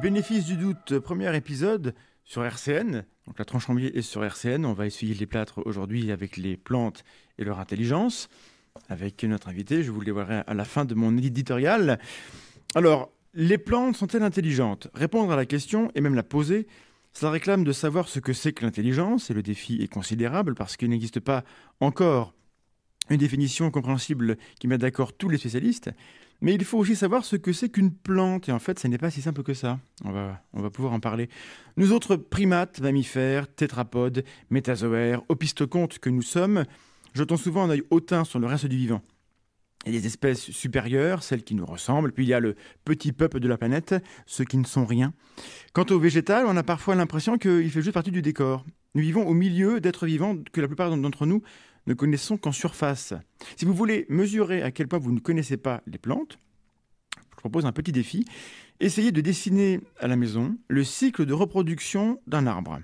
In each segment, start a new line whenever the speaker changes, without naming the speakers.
bénéfice du doute, premier épisode sur RCN. Donc la tranche biais est sur RCN. On va essuyer les plâtres aujourd'hui avec les plantes et leur intelligence. Avec notre invité, je vous le dévoilerai à la fin de mon éditorial. Alors, les plantes sont-elles intelligentes Répondre à la question et même la poser, cela réclame de savoir ce que c'est que l'intelligence et le défi est considérable parce qu'il n'existe pas encore une définition compréhensible qui met d'accord tous les spécialistes. Mais il faut aussi savoir ce que c'est qu'une plante, et en fait, ce n'est pas si simple que ça. On va, on va pouvoir en parler. Nous autres primates, mammifères, tétrapodes, métazoaires, opistocontes que nous sommes, jetons souvent un œil hautain sur le reste du vivant. Il y a des espèces supérieures, celles qui nous ressemblent, puis il y a le petit peuple de la planète, ceux qui ne sont rien. Quant au végétal, on a parfois l'impression qu'il fait juste partie du décor. Nous vivons au milieu d'êtres vivants que la plupart d'entre nous ne connaissons qu'en surface. Si vous voulez mesurer à quel point vous ne connaissez pas les plantes, je propose un petit défi. Essayez de dessiner à la maison le cycle de reproduction d'un arbre.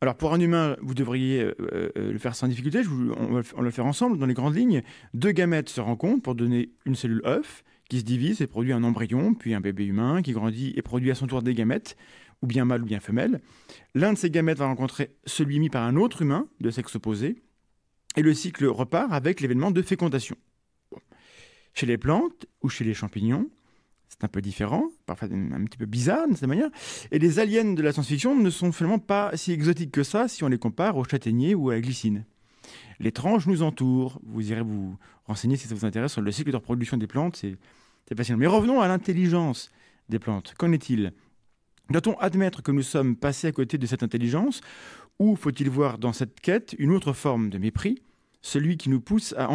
Alors pour un humain, vous devriez euh, euh, le faire sans difficulté, on, va, le faire ensemble dans les grandes lignes. Deux gamètes se rencontrent pour donner une cellule œuf qui se divise et produit un embryon, puis un bébé humain qui grandit et produit à son tour des gamètes, ou bien mâle ou bien femelle. L'un de ces gamètes va rencontrer celui mis par un autre humain de sexe opposé, et le cycle repart avec l'événement de fécondation. Chez les plantes ou chez les champignons, c'est un peu différent, parfois un petit peu bizarre de cette manière. Et les aliens de la science-fiction ne sont finalement pas si exotiques que ça si on les compare aux châtaigniers ou à la glycine. L'étrange nous entoure. Vous irez vous renseigner si ça vous intéresse sur le cycle de reproduction des plantes, c'est fascinant. Mais revenons à l'intelligence des plantes. Qu'en est-il Doit-on admettre que nous sommes passés à côté de cette intelligence ou faut-il voir dans cette quête une autre forme de mépris, celui qui nous pousse à,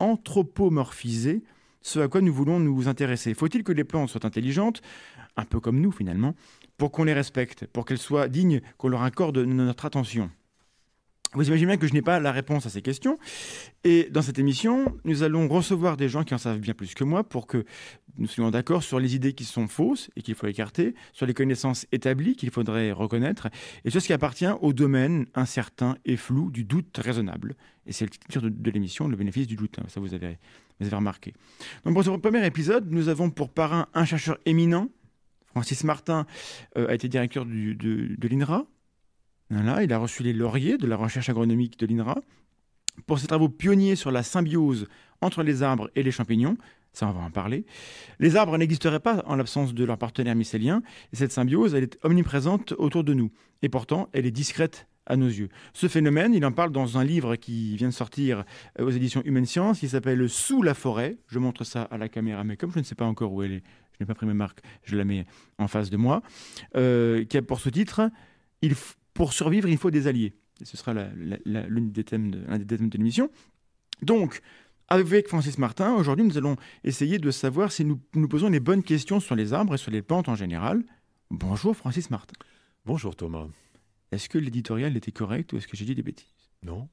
anthropomorphiser ce à quoi nous voulons nous intéresser Faut-il que les plantes soient intelligentes, un peu comme nous finalement, pour qu'on les respecte, pour qu'elles soient dignes, qu'on leur accorde notre attention vous imaginez bien que je n'ai pas la réponse à ces questions. Et dans cette émission, nous allons recevoir des gens qui en savent bien plus que moi pour que nous soyons d'accord sur les idées qui sont fausses et qu'il faut écarter, sur les connaissances établies qu'il faudrait reconnaître, et sur ce qui appartient au domaine incertain et flou du doute raisonnable. Et c'est le titre de, l'émission, le bénéfice du doute, hein, ça vous avez, vous avez remarqué. Donc pour ce premier épisode, nous avons pour parrain un chercheur éminent. Francis Martin euh, a été directeur de, de l'INRA, là il a reçu les lauriers de la recherche agronomique de l'INRA pour ses travaux pionniers sur la symbiose entre les arbres et les champignons. Ça, on va en parler. Les arbres n'existeraient pas en l'absence de leurs partenaires mycéliens. Et cette symbiose, elle est omniprésente autour de nous. Et pourtant, elle est discrète à nos yeux. Ce phénomène, il en parle dans un livre qui vient de sortir euh, aux éditions Humaine Science, qui s'appelle Sous la forêt. Je montre ça à la caméra, mais comme je ne sais pas encore où elle est, je n'ai pas pris mes marques, je la mets en face de moi, euh, qui a pour ce titre il, pour survivre, il faut des alliés. Et ce sera l'un des thèmes de, l'émission. Donc, avec Francis Martin, aujourd'hui, nous allons essayer de savoir si nous posons les bonnes questions sur les arbres et sur les plantes en général. Bonjour Francis Martin. Bonjour Thomas. Est-ce que l'éditorial était correct ou est-ce que j'ai dit des bêtises Non.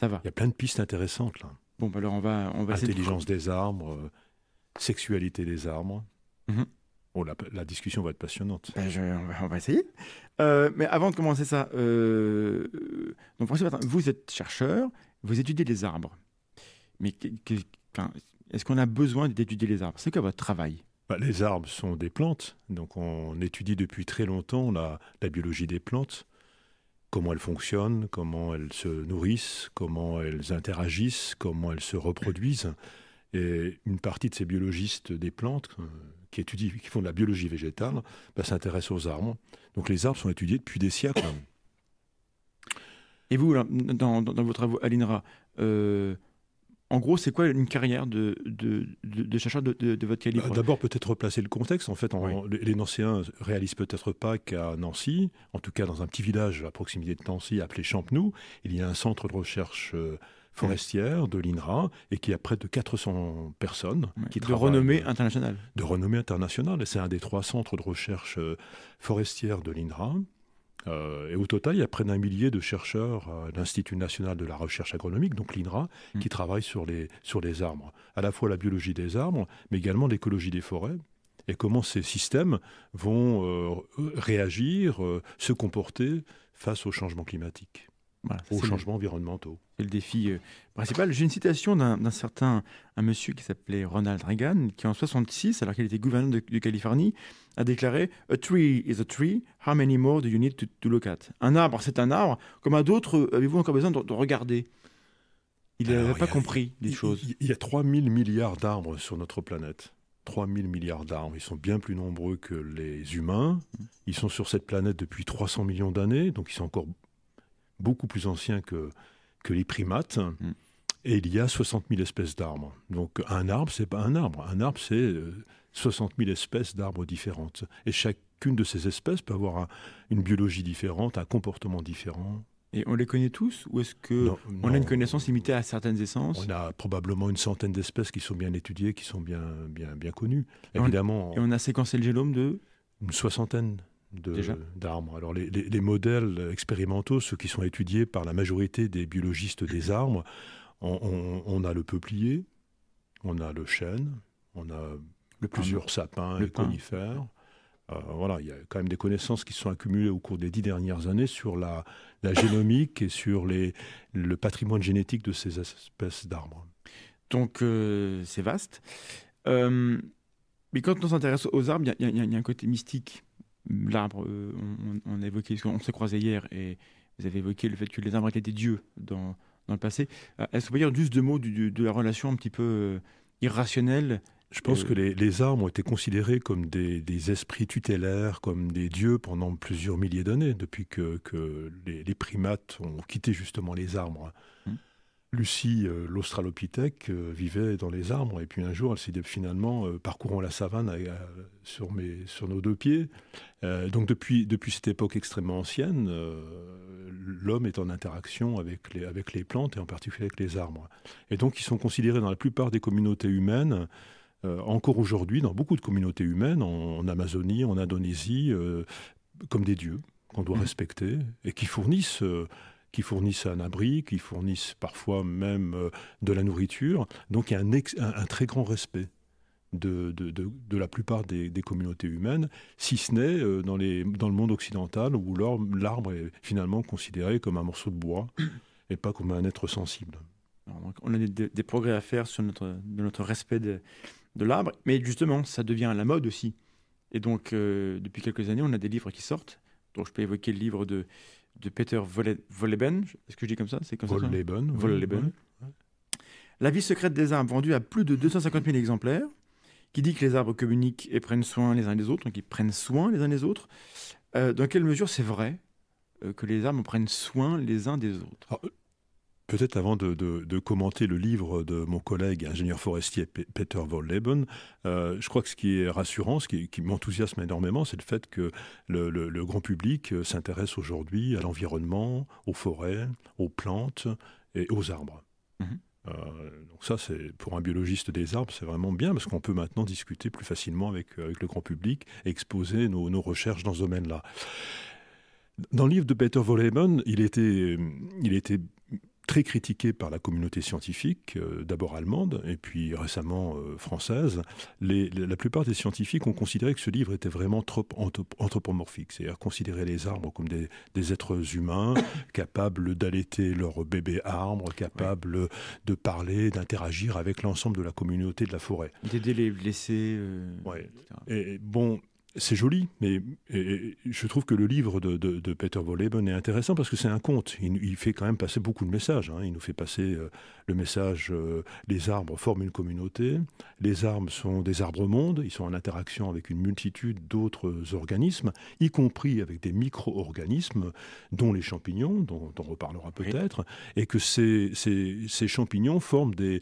Ça va. Il y a plein de pistes intéressantes là. Bon, bah alors on va, on va Intelligence des arbres, euh, sexualité des arbres. Mhm. Oh, la, discussion va être passionnante. Ben, on, va, essayer. Euh, mais avant de commencer ça, euh, euh, donc vous êtes chercheur, vous étudiez les arbres. Mais est-ce qu'on a besoin d'étudier les arbres C'est quoi votre travail bah, Les arbres sont des
plantes, donc on étudie depuis très longtemps la biologie des plantes, comment elles fonctionnent, comment elles se nourrissent, comment elles interagissent, comment elles se reproduisent. Et une partie de ces biologistes des plantes, qui qui font de la biologie végétale, ben s'intéressent aux arbres. Donc les arbres sont étudiés depuis des siècles.
Et vous, dans, vos travaux, à euh, en gros, c'est quoi une carrière de, de, de, chercheur de, de, votre calibre bah, D'abord, peut-être replacer le contexte. En fait,
les Nancéens réalisent peut-être pas qu'à Nancy, en tout cas dans un petit village à proximité de Nancy appelé Champenoux, il y a un centre de recherche. Euh, forestière de l'INRA et qui a près de 400 personnes qui de Renommée euh, internationale. De renommée internationale. c'est un des trois centres de recherche euh, forestière de l'INRA. Euh, et au total, il y a près d'un millier de chercheurs à l'Institut national de la recherche agronomique, donc l'INRA, mm. qui travaillent sur les, sur les arbres. À la fois la biologie des arbres, mais également l'écologie des forêts, et comment ces systèmes vont réagir, se comporter face au changement
climatique aux changements environnementaux. C'est le défi euh, principal. J'ai une citation d'un certain un monsieur qui s'appelait Ronald Reagan, qui en 1966, alors qu'il était gouverneur de, Californie, a déclaré A tree is a tree, how many more do you need to, look at Un arbre, c'est un arbre, comme à d'autres, avez-vous encore besoin de, regarder Il n'avait pas compris les
choses. Il y a 3000 milliards d'arbres sur notre planète. 3000 milliards d'arbres. Ils sont bien plus nombreux que les humains. Mmh. Ils sont sur cette planète depuis 300 millions d'années, donc ils sont encore beaucoup plus anciens que, les primates. Mm. Et il y a 60 000 espèces d'arbres. Donc un arbre, c'est pas un arbre. Un arbre, c'est 60 euh, 000 espèces d'arbres différentes. Et chacune de ces espèces peut avoir une biologie différente, un comportement
différent. Et on les connaît tous ou est-ce que on a une connaissance limitée à certaines essences On a probablement une centaine d'espèces qui sont bien étudiées, qui sont bien bien bien connues. Évidemment. on, et on a séquencé le génome
de une soixantaine d'arbres. Alors les, les, modèles expérimentaux, ceux qui sont étudiés par la majorité des biologistes des arbres, on, a le peuplier, on a le chêne, on a plusieurs sapins et conifères. Euh, voilà, il y a quand même des connaissances qui sont accumulées au cours des dix dernières années sur la, la génomique et sur les, le patrimoine génétique de ces espèces d'arbres.
Donc euh, c'est vaste. Euh, mais quand on s'intéresse aux arbres, il y, a un côté mystique l'arbre, euh, on, a évoqué, on s'est croisé hier et vous avez évoqué le fait que les arbres étaient des dieux dans, le passé. Euh, est-ce qu'on peut dire juste deux mots de la relation un petit peu euh, irrationnelle je pense que
les, arbres ont été considérés comme des, esprits tutélaires, comme des dieux pendant plusieurs milliers d'années, depuis que, les, primates ont quitté justement les arbres. Lucie, euh, l'australopithèque, euh, vivait dans les arbres. Et puis un jour, elle s'est dit finalement, euh, parcourons la savane sur, nos deux pieds. donc depuis, cette époque extrêmement ancienne, l'homme est en interaction avec les, plantes et en particulier avec les arbres. Et donc ils sont considérés dans la plupart des communautés humaines encore aujourd'hui dans beaucoup de communautés humaines, en, Amazonie, en Indonésie, comme des dieux qu'on doit mmh. respecter et qui fournissent qui fournissent un abri, qui fournissent parfois même euh, de la nourriture. Donc il y a un, un, très grand respect. De, de, de, la plupart des, des, communautés humaines, si ce n'est euh, dans, les, dans le monde occidental où l'arbre est finalement considéré comme un morceau de bois et pas comme un être sensible.
on a des, progrès à faire sur notre, de notre respect de, l'arbre, mais justement, ça devient la mode aussi. Et donc, euh, depuis quelques années, on a des livres qui sortent. Donc, je peux évoquer le livre de de Peter Volleben. Est-ce que je dis comme ça C'est comme Volleben, Volleben. La vie secrète des arbres, vendue à plus de 250 000 exemplaires, qui dit que les arbres communiquent et prennent soin les uns des autres, donc ils prennent soin les uns des autres. Euh, dans quelle mesure c'est vrai euh, que les arbres prennent soin les uns des autres Peut-être avant de, commenter le livre de mon
collègue ingénieur forestier Peter Volleben, euh, je crois que ce qui est rassurant, ce qui, m'enthousiasme énormément, c'est le fait que le, grand public euh, s'intéresse aujourd'hui à l'environnement, aux forêts, aux plantes et aux arbres. Mhm. Euh, donc ça, c'est pour un biologiste des arbres, c'est vraiment bien parce qu'on peut maintenant discuter plus facilement avec, avec le grand public, exposer nos, nos recherches dans ce domaine-là. Dans le livre de Peter Volleben, il était, il était très critiqué par la communauté scientifique, euh, d'abord allemande et puis récemment euh, française, les, la plupart des scientifiques ont considéré que ce livre était vraiment trop anthropomorphique, c'est-à-dire considérer les arbres comme des, êtres humains capables d'allaiter leurs bébés arbres, capables de parler, d'interagir avec l'ensemble de la communauté de la forêt.
D'aider les blessés. Euh, et bon,
c'est joli, mais je trouve que le livre de, Peter Volleybon est intéressant parce que c'est un conte. Il, fait quand même passer beaucoup de messages. Hein. Il nous fait passer euh, le message euh, les arbres forment une communauté, les arbres sont des arbres monde ils sont en interaction avec une multitude d'autres organismes, y compris avec des micro-organismes, dont les champignons, dont, on reparlera peut-être, et que ces, champignons forment des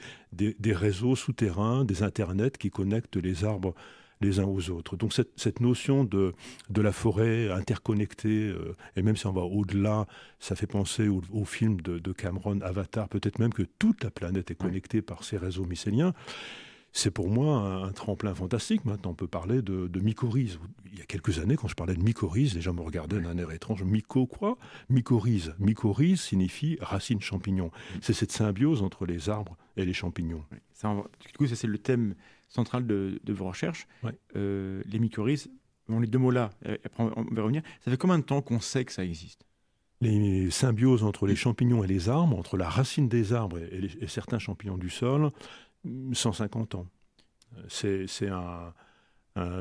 réseaux souterrains, des internets qui connectent les arbres les uns aux autres. Donc cette, notion de, de la forêt interconnectée, euh, et même si on va au-delà, ça fait penser au, film de, Cameron, Avatar, peut-être même que toute la planète est connectée par ces réseaux mycéliens. C'est pour moi un, tremplin fantastique. Maintenant, on peut parler de, de mycorhize. Il y a quelques années, quand je parlais de mycorhize, les gens me regardaient d'un air étrange. Myco quoi Mycorhize. Mycorhize signifie racine champignon. Mm. C'est cette symbiose entre les arbres et les champignons.
du coup, c'est le thème centrale de, vos recherches, euh, les mycorhizes, On les deux mots-là, euh, on va revenir, ça fait combien de temps qu'on sait que ça existe les
symbioses entre les champignons et les arbres, entre la racine des arbres et, certains champignons du sol, 150 mm, ans. Euh, c'est un,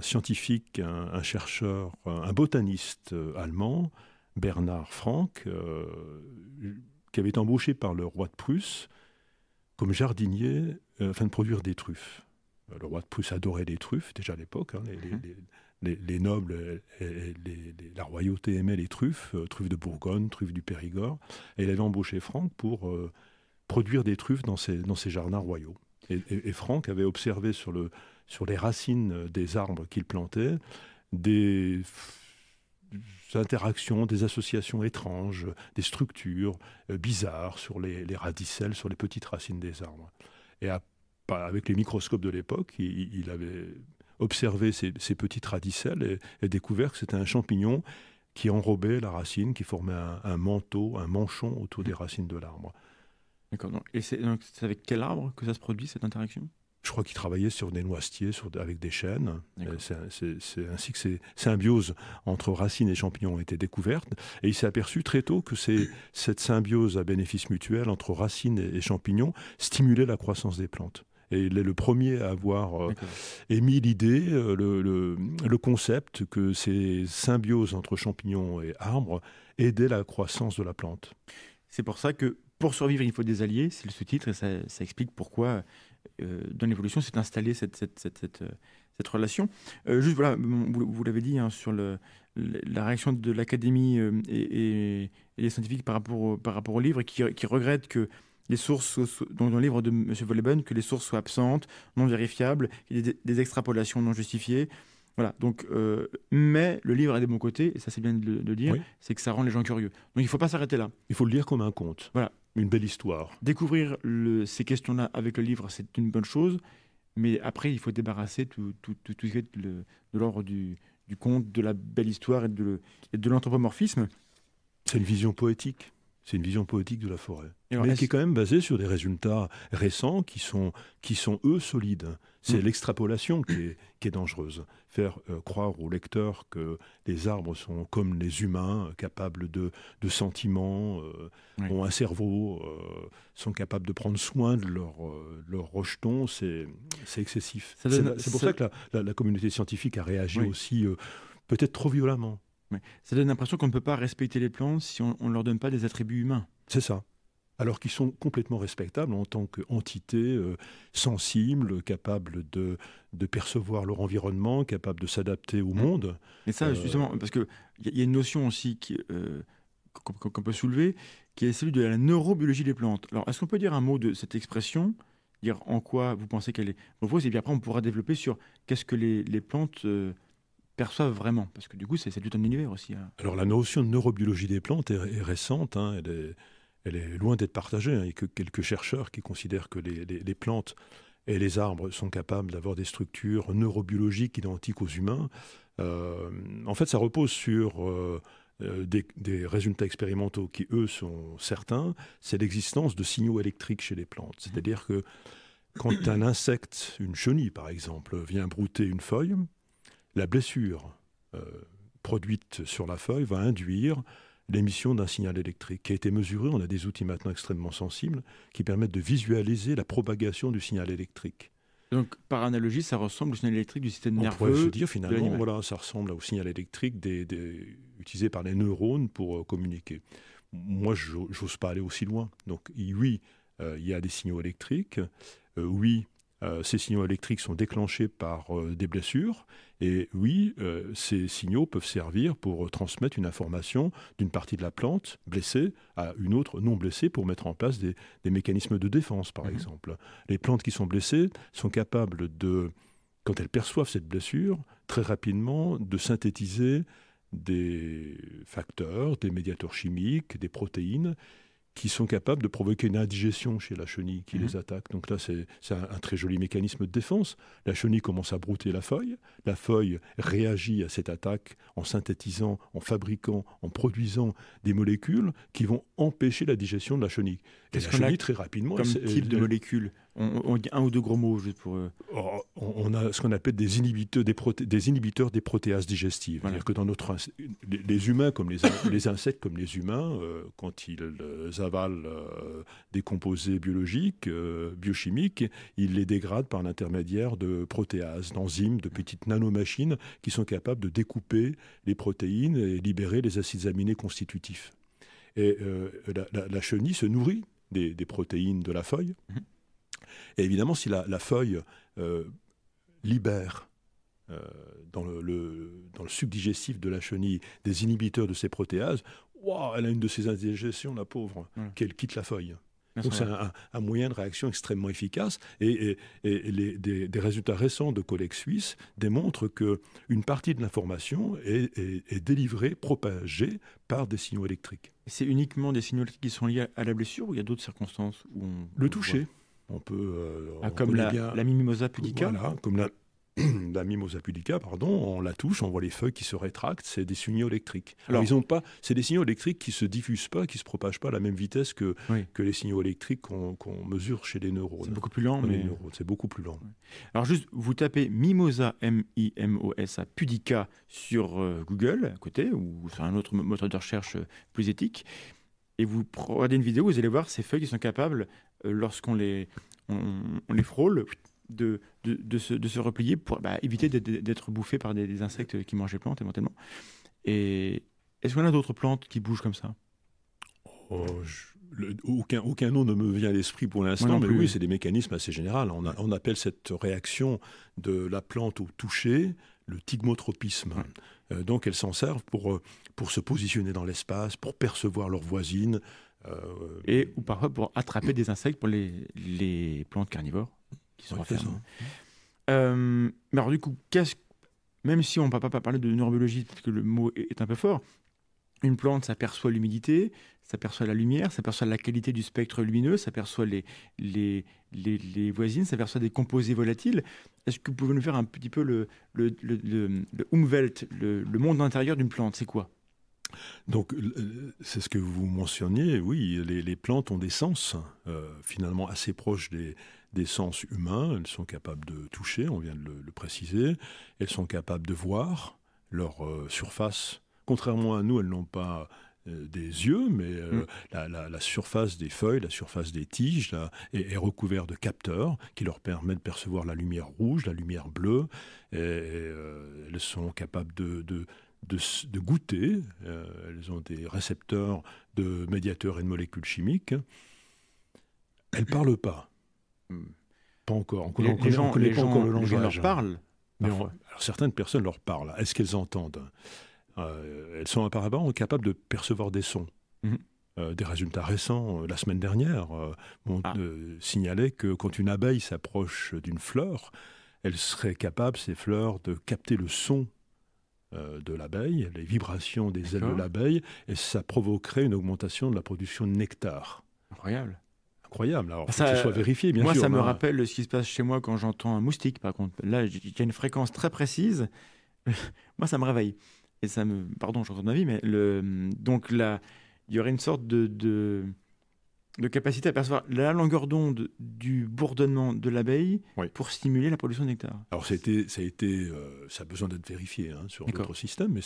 scientifique, un, chercheur, un botaniste allemand, Bernard Franck, qui avait été embauché par le roi de Prusse comme jardinier afin de produire des truffes. Euh, le roi de Prusse adorait les truffes, déjà à l'époque. Hein, mhm. les, nobles, euh, la royauté aimait les truffes, euh, truffes de Bourgogne, truffes du Périgord. Et il avait embauché Franck pour produire des truffes dans ses, dans ses jardins royaux. Et, Franck avait observé sur, le, sur les racines des arbres qu'il plantait des interactions, des associations étranges, des structures bizarres sur les, les radicelles, sur les petites racines des arbres. Et à avec les microscopes de l'époque, il, avait observé ces, ces petites radicelles et, découvert que c'était un champignon qui enrobait la racine, qui formait un, manteau, un manchon autour des racines de l'arbre. D'accord.
Et c'est avec quel arbre que ça se produit, cette interaction
je crois qu'il travaillait sur des noisetiers, avec des chênes. C'est ainsi que ces symbioses entre racines et champignons ont été découvertes. Et il s'est aperçu très tôt que cette symbiose à bénéfice mutuel entre racines et, et champignons stimulait la croissance des plantes. Et il est le premier à avoir euh, émis l'idée, euh, le, concept que ces symbioses entre champignons et arbres aidaient la croissance de la
plante. C'est pour ça que pour survivre, il faut des alliés, c'est le sous-titre, et ça, explique pourquoi euh, dans l'évolution s'est installée cette, cette, relation. juste, voilà, vous, l'avez dit hein, sur le, la réaction de l'Académie et, et, les scientifiques par rapport, au, par rapport livre, qui, qui regrettent que les sources, dans le livre de M. Volleben, que les sources soient absentes, non vérifiables, des, extrapolations non justifiées. Voilà, donc, euh, mais le livre a des bons côtés, et ça c'est bien de, le dire, c'est que ça rend les gens curieux. Donc il ne faut pas s'arrêter là. Il faut le lire comme un conte. Voilà. Une belle histoire. Découvrir le, ces questions-là avec le livre, c'est une bonne chose, mais après il faut débarrasser tout, tout, tout, tout de l'ordre du, du conte, de la belle histoire et de, et de l'anthropomorphisme. C'est une vision poétique
c'est une vision poétique de la forêt, mais qui est quand même basée sur des résultats récents qui sont, qui sont eux, solides. C'est mm. l'extrapolation qui est, dangereuse. Faire euh, croire au lecteur que les arbres sont comme les humains, capables de, de sentiments, euh, ont un cerveau, euh, sont capables de prendre soin de leurs leur rejetons, c'est excessif. C'est pour ça, que la, communauté scientifique a réagi aussi
peut-être trop violemment. Ça donne l'impression qu'on ne peut pas respecter les plantes si on ne leur donne pas des attributs humains. C'est ça. Alors qu'ils sont complètement respectables en tant qu'entités euh,
sensibles, capables de, percevoir leur environnement, capables de s'adapter au mmh.
monde. Et ça, euh, justement, parce qu'il y, a une notion aussi qui, euh, qu'on peut soulever, qui est celle de la neurobiologie des plantes. Alors, est-ce qu'on peut dire un mot de cette expression Dire en quoi vous pensez qu'elle est et puis après, on pourra développer sur qu'est-ce que les, plantes euh, perçoivent vraiment Parce que du coup, c'est tout un univers aussi. Hein.
Alors la notion de neurobiologie des plantes est, récente, hein, elle, est, loin d'être partagée. Hein. que quelques chercheurs qui considèrent que les, plantes et les arbres sont capables d'avoir des structures neurobiologiques identiques aux humains. Euh, en fait, ça repose sur... Euh, euh, des, résultats expérimentaux qui, eux, sont certains, c'est l'existence de signaux électriques chez les plantes. Mmh. C'est-à-dire que quand un insecte, une chenille par exemple, vient brouter une feuille, la blessure euh, produite sur la feuille va induire l'émission d'un signal électrique qui a été mesuré. On a des outils maintenant extrêmement sensibles qui permettent de visualiser la propagation du signal
électrique. Donc, par analogie, ça ressemble au signal électrique du système nerveux. On pourrait se dire finalement, voilà, ça
ressemble au signal électrique des, utilisé par les neurones pour euh, communiquer. Moi, j'ose pas aller aussi loin. Donc, oui, euh, il y a des signaux électriques. oui, ces signaux électriques sont déclenchés par des blessures. Et oui, euh, ces signaux peuvent servir pour transmettre une information d'une partie de la plante blessée à une autre non blessée pour mettre en place des, mécanismes de défense, par mhm. exemple. Les plantes qui sont blessées sont capables de, quand elles perçoivent cette blessure, très rapidement de synthétiser des facteurs, des médiateurs chimiques, des protéines qui sont capables de provoquer une indigestion chez la chenille qui les mhm. attaque. Donc là, c'est un, très joli mécanisme de défense. La chenille commence à brouter la feuille. La feuille réagit à cette attaque en synthétisant, en fabriquant, en produisant des molécules qui vont empêcher la digestion de la chenille. Et la chenille, très rapidement... Comme type de molécules un ou deux gros mots juste pour. Euh, on a ce qu'on appelle des inhibiteurs des, inhibiteurs des protéases digestives. que dans notre les, humains comme les, insectes comme les humains, euh, quand ils euh, avalent des composés biologiques, biochimiques, ils les dégradent par l'intermédiaire de protéases, d'enzymes, de petites nanomachines qui sont capables de découper les protéines et libérer les acides aminés constitutifs. Et la, chenille se nourrit des, protéines de la feuille. Mm-hmm. Et évidemment, si la, feuille euh, libère euh, dans, le, le, dans le subdigestif de la chenille des inhibiteurs de ces protéases, elle a une de ces indigestions, la pauvre, qu'elle quitte la feuille. Donc c'est un, moyen de réaction extrêmement efficace et, les, des, résultats récents de collègues suisses démontrent que une partie de l'information est, est, délivrée, propagée par des signaux électriques. C'est uniquement des
signaux électriques qui sont liés à la blessure ou il y a d'autres circonstances où Le toucher. On peut. Euh, ah, comme la,
Mimosa pudica comme la, Mimosa pudica, pardon, on la touche, on voit les feuilles qui se rétractent, c'est des signaux électriques. Alors, ils ont pas, c'est des signaux électriques qui se diffusent pas, qui ne se propagent pas à la même vitesse que, que les signaux électriques qu'on mesure chez les neurones. C'est beaucoup plus lent, mais
c'est beaucoup plus lent. Alors juste, vous tapez Mimosa M-I-M-O-S-A pudica sur euh, Google à côté ou sur un autre moteur de recherche euh, plus éthique et vous regardez une vidéo, vous allez voir ces feuilles qui sont capables euh, lorsqu'on les, on, les frôle, de, de, se, replier pour bah, éviter d'être bouffé par des, insectes qui mangent les plantes éventuellement. Et est-ce qu'on a d'autres plantes qui bougent comme ça
oh, aucun, aucun nom ne me vient à l'esprit pour l'instant, mais oui, c'est des mécanismes assez généraux. On, appelle cette réaction de la plante au toucher le tigmotropisme. Euh, donc elles s'en servent pour, euh, pour se positionner dans l'espace, pour percevoir leurs voisines,
euh, Et ou parfois pour attraper des insectes pour les, les plantes carnivores qui sont euh, mais alors du coup, qu'est-ce même si on ne va pas parler de neurobiologie, parce que le mot est un peu fort, une plante, s'aperçoit l'humidité, s'aperçoit la lumière, s'aperçoit la qualité du spectre lumineux, s'aperçoit les, les, les, voisines, s'aperçoit des composés volatiles. Est-ce que vous pouvez nous faire un petit peu le, le, le, Umwelt, le monde intérieur d'une plante C'est quoi
donc, euh, c'est ce que vous mentionniez, oui, les, plantes ont des sens, euh, finalement assez proches des, sens humains. Elles sont capables de toucher, on vient de le, préciser. Elles sont capables de voir leur euh, surface. Contrairement à nous, elles n'ont pas des yeux, mais mm. la, surface des feuilles, la surface des tiges est, recouverte de capteurs qui leur permettent de percevoir la lumière rouge, la lumière bleue. Et, elles sont capables de de, goûter. Euh, elles ont des récepteurs de médiateurs et de molécules chimiques. Elles ne parlent pas. Pas encore. les, gens, les gens, leur hein. parlent. Mais certaines personnes leur parlent. Est-ce qu'elles entendent hein? euh, Elles sont apparemment capables de percevoir des sons. Mhm. Euh, des résultats récents la semaine dernière ont ah. signalé que quand une abeille s'approche d'une fleur, elle serait capable, ces fleurs, de capter le son euh, de l'abeille, les vibrations des ailes de l'abeille, et ça provoquerait une augmentation de la production
de nectar. Incroyable. Incroyable. Alors, bah, ça, soit vérifié, bien sûr. Moi, ça me hein. rappelle ce qui se passe chez moi quand j'entends un moustique, par contre. Là, il y a une fréquence très précise. moi, ça me réveille. Et ça me. Pardon, je rentre ma vie, mais le... donc là, il y aurait une sorte de de capacité à percevoir la longueur d'onde du bourdonnement de l'abeille pour stimuler la production de nectar.
Alors ça a euh, ça a besoin d'être vérifié hein, sur d'autres système, mais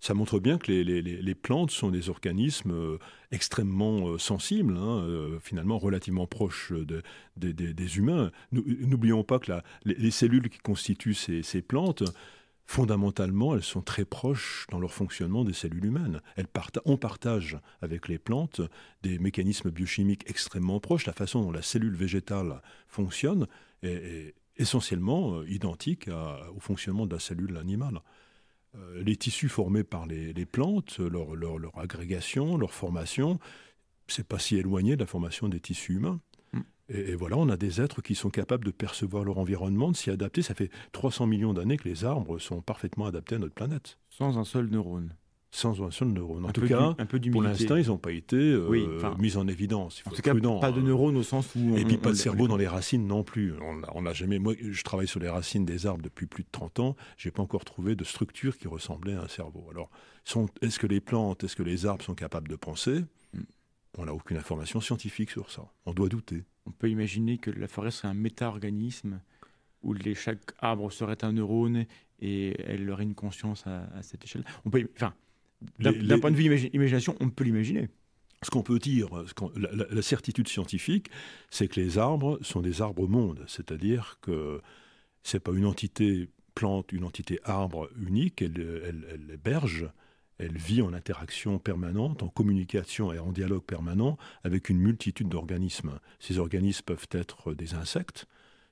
ça montre bien que les, plantes sont des organismes euh, extrêmement euh, sensibles, hein, finalement relativement proches de, des humains. N'oublions pas que les, cellules qui constituent ces, ces plantes fondamentalement, elles sont très proches dans leur fonctionnement des cellules humaines. Elles on partage avec les plantes des mécanismes biochimiques extrêmement proches. La façon dont la cellule végétale fonctionne est, essentiellement euh, identique au fonctionnement de la cellule animale. Euh, les tissus formés par les, plantes, leur, leur, agrégation, leur formation, c'est pas si éloigné de la formation des tissus humains. Et, voilà, on a des êtres qui sont capables de percevoir leur environnement, de s'y adapter. Ça fait 300 millions d'années que les arbres sont parfaitement adaptés à notre planète. Sans un seul neurone sans un seul neurone. En tout cas, un peu pour l'instant, ils n'ont pas été euh, mis en évidence. en tout cas, pas de hein. neurones au sens où... Et puis pas de cerveau dans les racines non plus. On n'a jamais... Moi, je travaille sur les racines des arbres depuis plus de 30 ans. Je n'ai pas encore trouvé de structure qui ressemblait à un cerveau. Alors, est-ce que les plantes, est-ce que les arbres sont capables de penser
on n'a aucune information scientifique sur
ça. On doit douter.
On peut imaginer que la forêt serait un méta-organisme où chaque arbre serait un neurone et elle aurait une conscience à, cette échelle. On peut, enfin, d'un point de vue imagination, on peut l'imaginer. Ce qu'on peut
dire, la, certitude scientifique, c'est que les arbres sont des arbres monde c'est-à-dire que ce n'est pas une entité plante, une entité arbre unique, elle, elle, elle héberge elle vit en interaction permanente, en communication et en dialogue permanent avec une multitude d'organismes. Ces organismes peuvent être des insectes,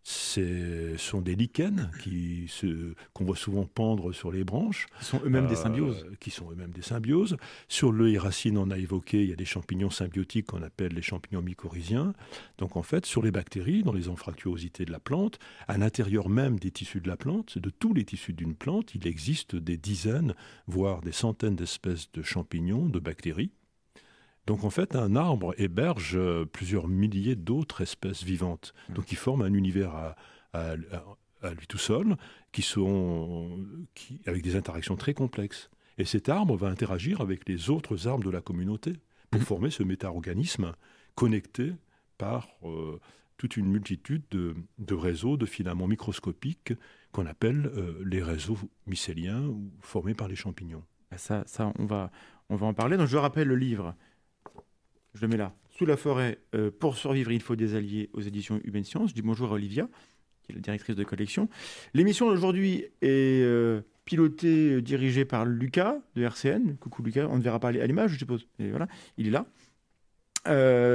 ce sont des lichens qui se, qu'on voit souvent pendre sur les branches. Qui sont eux-mêmes des euh, symbioses. Qui sont eux-mêmes des symbioses. Sur l'œil les racines, on a évoqué, il y a des champignons symbiotiques qu'on appelle les champignons mycorhiziens. Donc en fait, sur les bactéries, dans les anfractuosités de la plante, à l'intérieur même des tissus de la plante, de tous les tissus d'une plante, il existe des dizaines, voire des centaines d'espèces de champignons, de bactéries donc en fait, un arbre héberge euh, plusieurs milliers d'autres espèces vivantes. Mmh. Donc il forme un univers à, lui tout seul, qui sont, avec des interactions très complexes. Et cet arbre va interagir avec les autres arbres de la communauté pour mmh. former ce méta-organisme connecté par euh, toute une multitude de, réseaux de filaments microscopiques qu'on appelle euh, les réseaux mycéliens formés
par les champignons. Ah, ça, ça on, va, on va en parler. Donc je rappelle le livre je le mets là, Sous la forêt, euh, pour survivre, il faut des alliés aux éditions Humaine Science. Je dis bonjour à Olivia, qui est la directrice de collection. L'émission d'aujourd'hui est euh, pilotée, euh, dirigée par Lucas de RCN. Coucou Lucas, on ne verra pas à l'image, je suppose. Et voilà, il est là.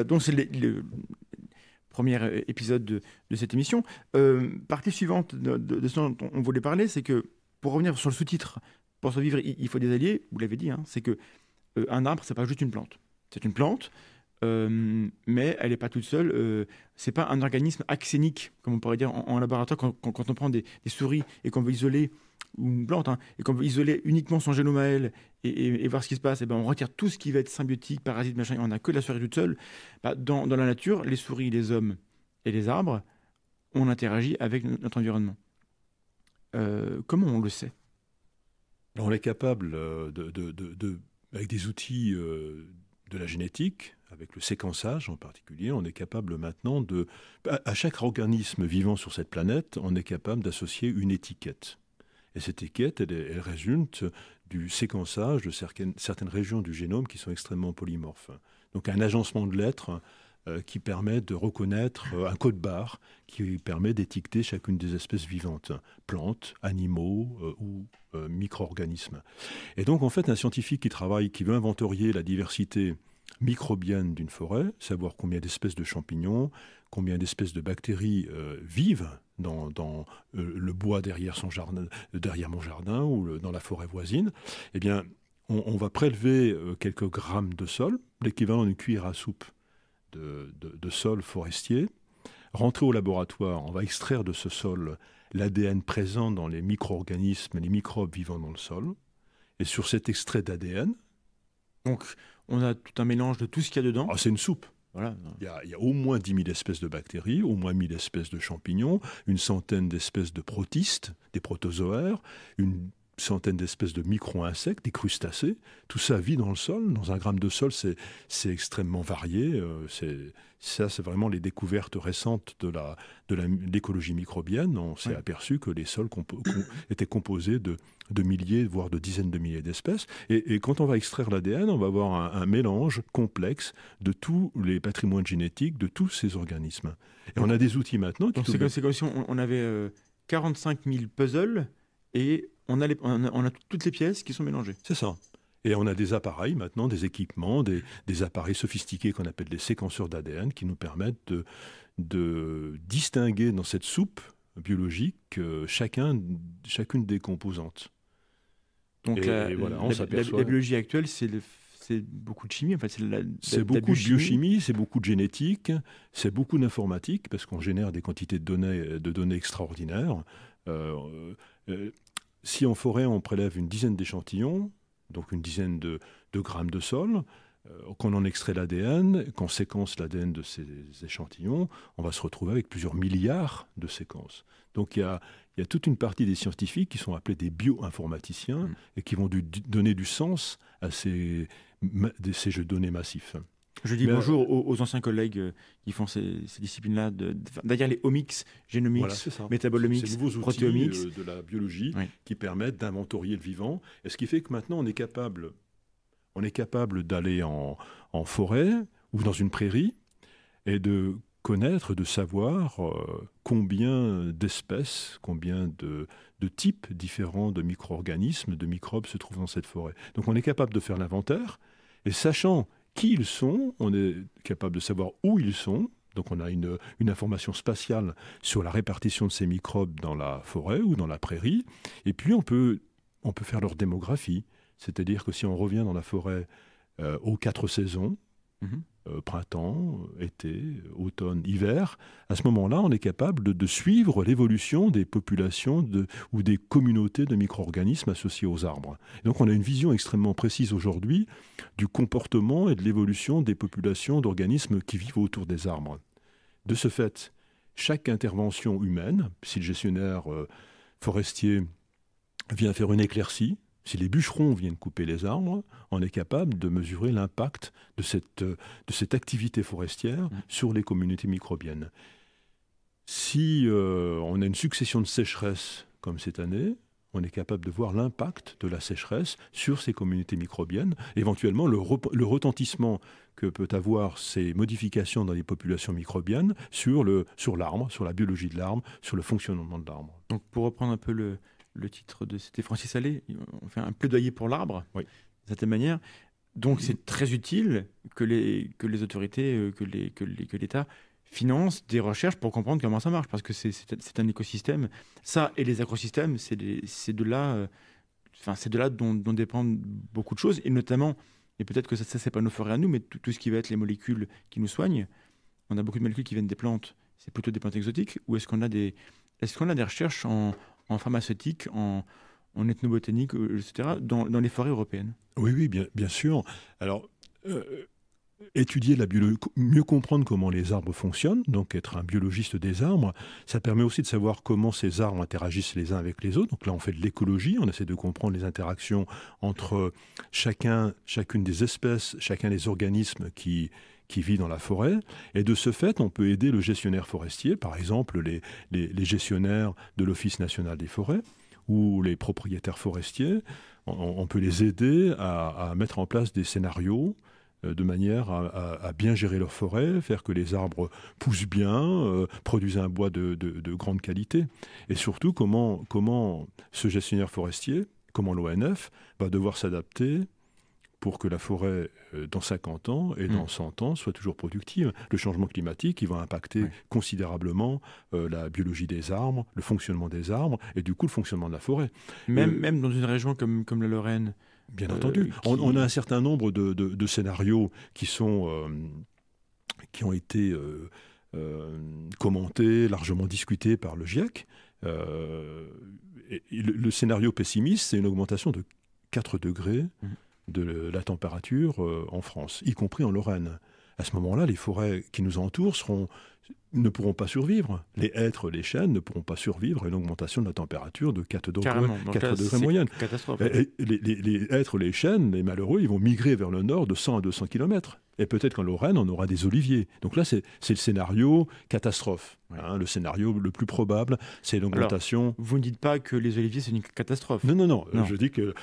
donc c'est le, premier épisode de, cette émission. partie suivante de, ce dont on voulait parler, c'est que pour revenir sur le sous-titre, pour survivre, il, faut des alliés. Vous l'avez dit, hein, c'est que un arbre, c'est pas juste une plante. C'est une plante, euh, mais elle n'est pas toute seule. Euh, c'est pas un organisme axénique, comme on pourrait dire en, laboratoire, quand, on prend des, souris et qu'on veut isoler une plante, hein, et qu'on veut isoler uniquement son génome à elle et, voir ce qui se passe, et ben on retire tout ce qui va être symbiotique, parasite, machin, et on n'a que la souris toute seule. Bah, dans, la nature, les souris, les hommes et les arbres, on interagit avec notre environnement. Euh, comment on le sait On
est capable, euh, de, avec des outils de la génétique, avec le séquençage en particulier, on est capable maintenant de... À chaque organisme vivant sur cette planète, on est capable d'associer une étiquette. Et cette étiquette, elle, résulte du séquençage de certaines, certaines, régions du génome qui sont extrêmement polymorphes. Donc un agencement de lettres euh, qui permet de reconnaître euh, un code barre qui permet d'étiqueter chacune des espèces vivantes, plantes, animaux euh, ou micro-organismes. Et donc en fait, un scientifique qui travaille, qui veut inventorier la diversité microbienne d'une forêt, savoir combien d'espèces de champignons, combien d'espèces de bactéries euh, vivent dans, euh, le bois derrière, son jardin, derrière mon jardin ou dans la forêt voisine, eh bien, on, va prélever euh, quelques grammes de sol, l'équivalent d'une cuillère à soupe de, sol forestier, rentrer au laboratoire, on va extraire de ce sol l'ADN présent dans les micro-organismes, et les microbes vivant dans le sol, et sur cet extrait d'ADN, donc on a tout un mélange de tout ce qu'il y a dedans. Ah, c'est une soupe. Il, y a, au moins 10 000 espèces de bactéries, au moins 1000 espèces de champignons, une centaine d'espèces de protistes, des protozoaires, une centaines d'espèces de micro-insectes, des crustacés. Tout ça vit dans le sol. Dans un gramme de sol, c'est extrêmement varié. Euh, ça, c'est vraiment les découvertes récentes de l'écologie la, de microbienne. On s'est aperçu que les sols étaient composés de, milliers, voire de dizaines de milliers d'espèces. Et, quand on va extraire l'ADN, on va avoir un, mélange complexe de tous les patrimoines génétiques, de tous ces organismes. Et on a des outils maintenant qui... C'est
comme, si on, avait 45 euh, 000 puzzles et on a, toutes les pièces
qui sont mélangées. C'est ça. Et on a des appareils maintenant, des équipements, des, appareils sophistiqués qu'on appelle les séquenceurs d'ADN qui nous permettent de, distinguer dans cette soupe biologique euh, chacun, chacune des composantes. Donc la, biologie
actuelle, c'est beaucoup de chimie. c'est beaucoup de biochimie,
c'est beaucoup de génétique, c'est beaucoup d'informatique parce qu'on génère des quantités de données, extraordinaires. Euh, euh, si en forêt on prélève une dizaine d'échantillons, donc une dizaine de, grammes de sol, euh, qu'on en extrait l'ADN, qu'on séquence l'ADN de ces échantillons, on va se retrouver avec plusieurs milliards de séquences. Donc il y a, toute une partie des scientifiques qui sont appelés des bioinformaticiens mmh. et qui vont donner du sens à ces jeux de données massifs. Je dis bonjour
euh, aux, anciens collègues euh, qui font ces, disciplines-là, D'ailleurs, les omics, génomics, voilà, métabolomics, euh,
de la biologie qui permettent d'inventorier le vivant. Et ce qui fait que maintenant, on est capable, on est capable d'aller en, forêt ou dans une prairie et de connaître, de savoir combien d'espèces, combien de, de types différents de micro-organismes, de microbes se trouvent dans cette forêt. Donc on est capable de faire l'inventaire et sachant qui ils sont, on est capable de savoir où ils sont. Donc on a une, information spatiale sur la répartition de ces microbes dans la forêt ou dans la prairie. Et puis on peut, on peut faire leur démographie. C'est-à-dire que si on revient dans la forêt euh, aux quatre saisons, mhm. Euh, printemps, euh, été, euh, automne, hiver, à ce moment-là, on est capable de, suivre l'évolution des populations ou des communautés de micro-organismes associés aux arbres. donc on a une vision extrêmement précise aujourd'hui du comportement et de l'évolution des populations d'organismes qui vivent autour des arbres. De ce fait, chaque intervention humaine, si le gestionnaire forestier vient faire une éclaircie, si les bûcherons viennent couper les arbres, on est capable de mesurer l'impact de cette, euh, de cette activité forestière mm. sur les communautés microbiennes. Si euh, on a une succession de sécheresses comme cette année, on est capable de voir l'impact de la sécheresse sur ces communautés microbiennes, éventuellement le, retentissement que peut avoir ces modifications dans les populations microbiennes sur l'arbre, sur, sur la biologie de l'arbre, sur
le fonctionnement de l'arbre. Donc pour reprendre un peu le, le titre de c'était Francis Allais, on fait un plaidoyer pour l'arbre, oui. certaine manière. Donc mm. c'est très utile que les, que les autorités, euh, que l'État les, que finance des recherches pour comprendre comment ça marche, parce que c'est un écosystème. Ça et les écosystèmes, c'est de là, euh, c'est de là dont, dépendent beaucoup de choses, et notamment, et peut-être que ça, ça c'est pas nos forêts à nous, mais tout, ce qui va être les molécules qui nous soignent. On a beaucoup de molécules qui viennent des plantes, c'est plutôt des plantes exotiques, ou est-ce qu'on a des est-ce qu'on a des recherches en, en pharmaceutique, en, ethnobotanique, euh, etc., dans, dans, les forêts européennes Oui, oui, bien, bien sûr. Alors, euh, étudier la
biologie, mieux comprendre comment les arbres fonctionnent, donc être un biologiste des arbres, ça permet aussi de savoir comment ces arbres interagissent les uns avec les autres. Donc là, on fait de l'écologie, on essaie de comprendre les interactions entre chacun, chacune des espèces, chacun des organismes qui, qui vit dans la forêt. Et de ce fait, on peut aider le gestionnaire forestier, par exemple les, gestionnaires de l'Office national des forêts ou les propriétaires forestiers. On, peut les aider à, mettre en place des scénarios euh, de manière à, bien gérer leur forêt, faire que les arbres poussent bien, euh, produisent un bois de, grande qualité. Et surtout, comment, comment ce gestionnaire forestier, comment l'ONF, va devoir s'adapter pour que la forêt, euh, dans 50 ans et dans 100 mm. ans, soit toujours productive. Le changement climatique, il va impacter considérablement euh, la biologie des arbres, le fonctionnement des arbres et du coup le fonctionnement de la forêt. Même, euh,
dans une région comme, la Lorraine Bien entendu. On, a un
certain nombre de, scénarios qui, sont, qui ont été commentés, largement discutés par le GIEC. le, scénario pessimiste, c'est une augmentation de 4 degrés. Mm de la température euh, en France, y compris en Lorraine à ce moment-là, les forêts qui nous entourent seront, ne pourront pas survivre. Les hêtres, les chênes ne pourront pas survivre à une augmentation de la température de 4 degrés, moyenne. Les, êtres, les, hêtres, les chênes, les malheureux, ils vont migrer vers le nord de 100 à 200 km. Et peut-être qu'en Lorraine, on aura des oliviers. Donc là, c'est le scénario catastrophe. Hein, le scénario le plus probable,
c'est l'augmentation. Vous ne dites pas que les oliviers, c'est une catastrophe. Non, non, non, Je dis que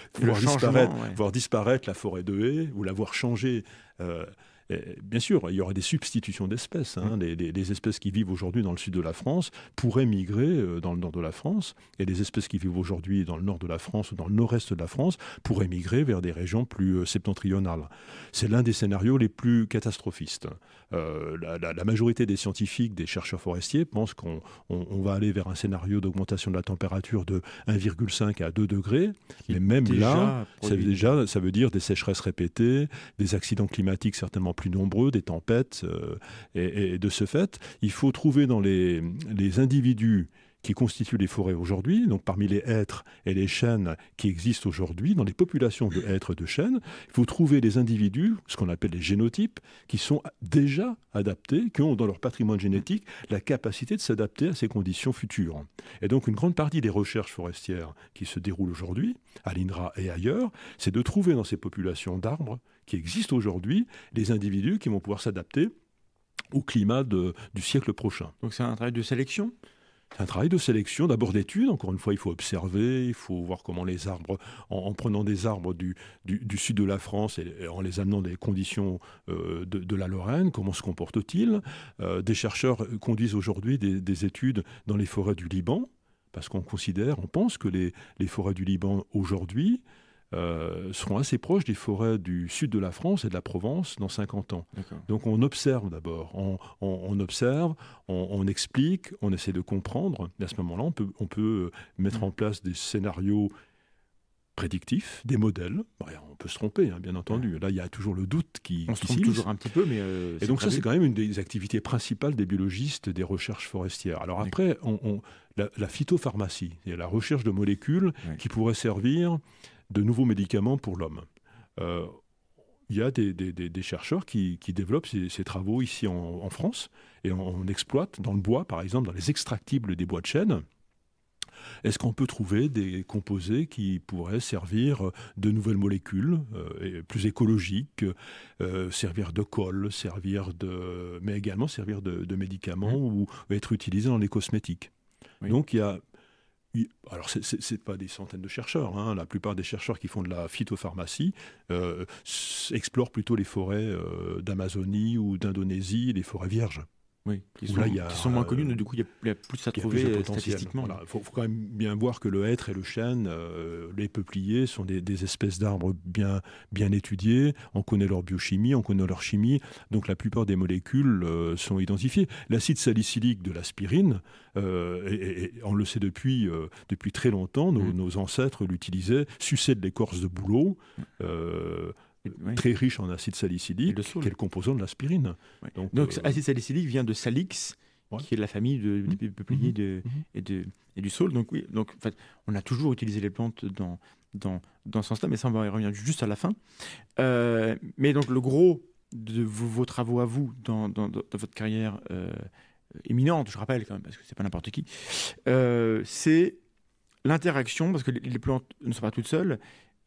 voir disparaître, la forêt de haies ou la voir changer. Euh, euh, bien sûr, il y aurait des substitutions d'espèces. Les, hein. mm. espèces qui vivent aujourd'hui dans le sud de la France pourraient migrer euh, dans le nord de la France, et les espèces qui vivent aujourd'hui dans le nord de la France ou dans le nord-est de la France pourraient migrer vers des régions plus euh, septentrionales. C'est l'un des scénarios les plus catastrophistes. la, majorité des scientifiques, des chercheurs forestiers pensent qu'on va aller vers un scénario d'augmentation de la température de 1,5 à 2 degrés, mais même là, ça veut, déjà, ça veut dire des sécheresses répétées, des accidents climatiques certainement plus nombreux, des tempêtes. Euh, et, de ce fait, il faut trouver dans les, individus qui constituent les forêts aujourd'hui, donc parmi les hêtres et les chênes qui existent aujourd'hui, dans les populations de hêtres et de chênes, faut trouver les individus, ce qu'on appelle les génotypes, qui sont déjà adaptés, qui ont dans leur patrimoine génétique la capacité de s'adapter à ces conditions futures. Et donc une grande partie des recherches forestières qui se déroulent aujourd'hui, à l'INRA et ailleurs, c'est de trouver dans ces populations d'arbres qui existent aujourd'hui, les individus qui vont pouvoir s'adapter au climat du siècle prochain. Donc c'est un travail de sélection c'est un travail de sélection, d'abord d'études. Encore une fois, il faut observer, il faut voir comment les arbres, en, prenant des arbres du, sud de la France et, en les amenant des conditions euh, de, la Lorraine, comment se comportent-ils. Euh, des chercheurs conduisent aujourd'hui des, études dans les forêts du Liban, parce qu'on considère, on pense que les forêts du Liban aujourd'hui euh, seront assez proches des forêts du sud de la France et de la Provence dans 50 ans. Donc on observe d'abord, on, observe, on, explique, on essaie de comprendre. Et à ce moment-là, on peut, on peut euh, mettre mmh. en place des scénarios prédictifs, des modèles. on peut se tromper, hein, bien entendu. Là, il y a toujours le doute qui. On toujours un petit peu, mais. Euh, et donc, ça, c'est quand même une des activités principales des biologistes des recherches forestières. Alors, après, on, la, phytopharmacie, la recherche de molécules qui pourraient servir de nouveaux médicaments pour l'homme. il euh, y a des, chercheurs qui, développent ces, travaux ici en, France et on, exploite dans le bois, par exemple, dans les extractibles des bois de chêne. Est-ce qu'on peut trouver des composés qui pourraient servir euh, de nouvelles molécules euh, plus écologiques, servir de colle, servir de, mais également servir de, médicaments ou être utilisés dans les cosmétiques Donc il y a alors, ce n'est pas des centaines de chercheurs. Hein. La plupart des chercheurs qui font de la phytopharmacie euh, explorent plutôt les forêts euh, d'Amazonie ou d'Indonésie, les forêts vierges qui sont, moins connus, euh, donc du coup, il y a plus à trouver euh, statistiquement. Il faut, quand même bien voir que le hêtre et le chêne, euh, les peupliers, sont des, espèces d'arbres bien, bien étudiées. On connaît leur biochimie, on connaît leur chimie, donc la plupart des molécules sont identifiées. L'acide salicylique de l'aspirine, et, on le sait depuis, depuis très longtemps, nos, mm. ancêtres l'utilisaient, sucette de l'écorce de bouleau très riche en acide salicylique, qui est le composant de l'aspirine.
Donc, Donc euh, salicylique vient de salix, qui est de la famille de, des mhm. peupliers mhm. Mhm. et, du saule. Donc, oui, donc, fait, on a toujours utilisé les plantes dans, dans, dans ce sens-là, mais ça, on va y revenir juste à la fin. Euh, mais donc, le gros de vos, travaux à vous dans, votre carrière euh, éminente, je rappelle quand même, parce que c'est pas n'importe qui, c'est l'interaction, parce que les plantes ne sont pas toutes seules,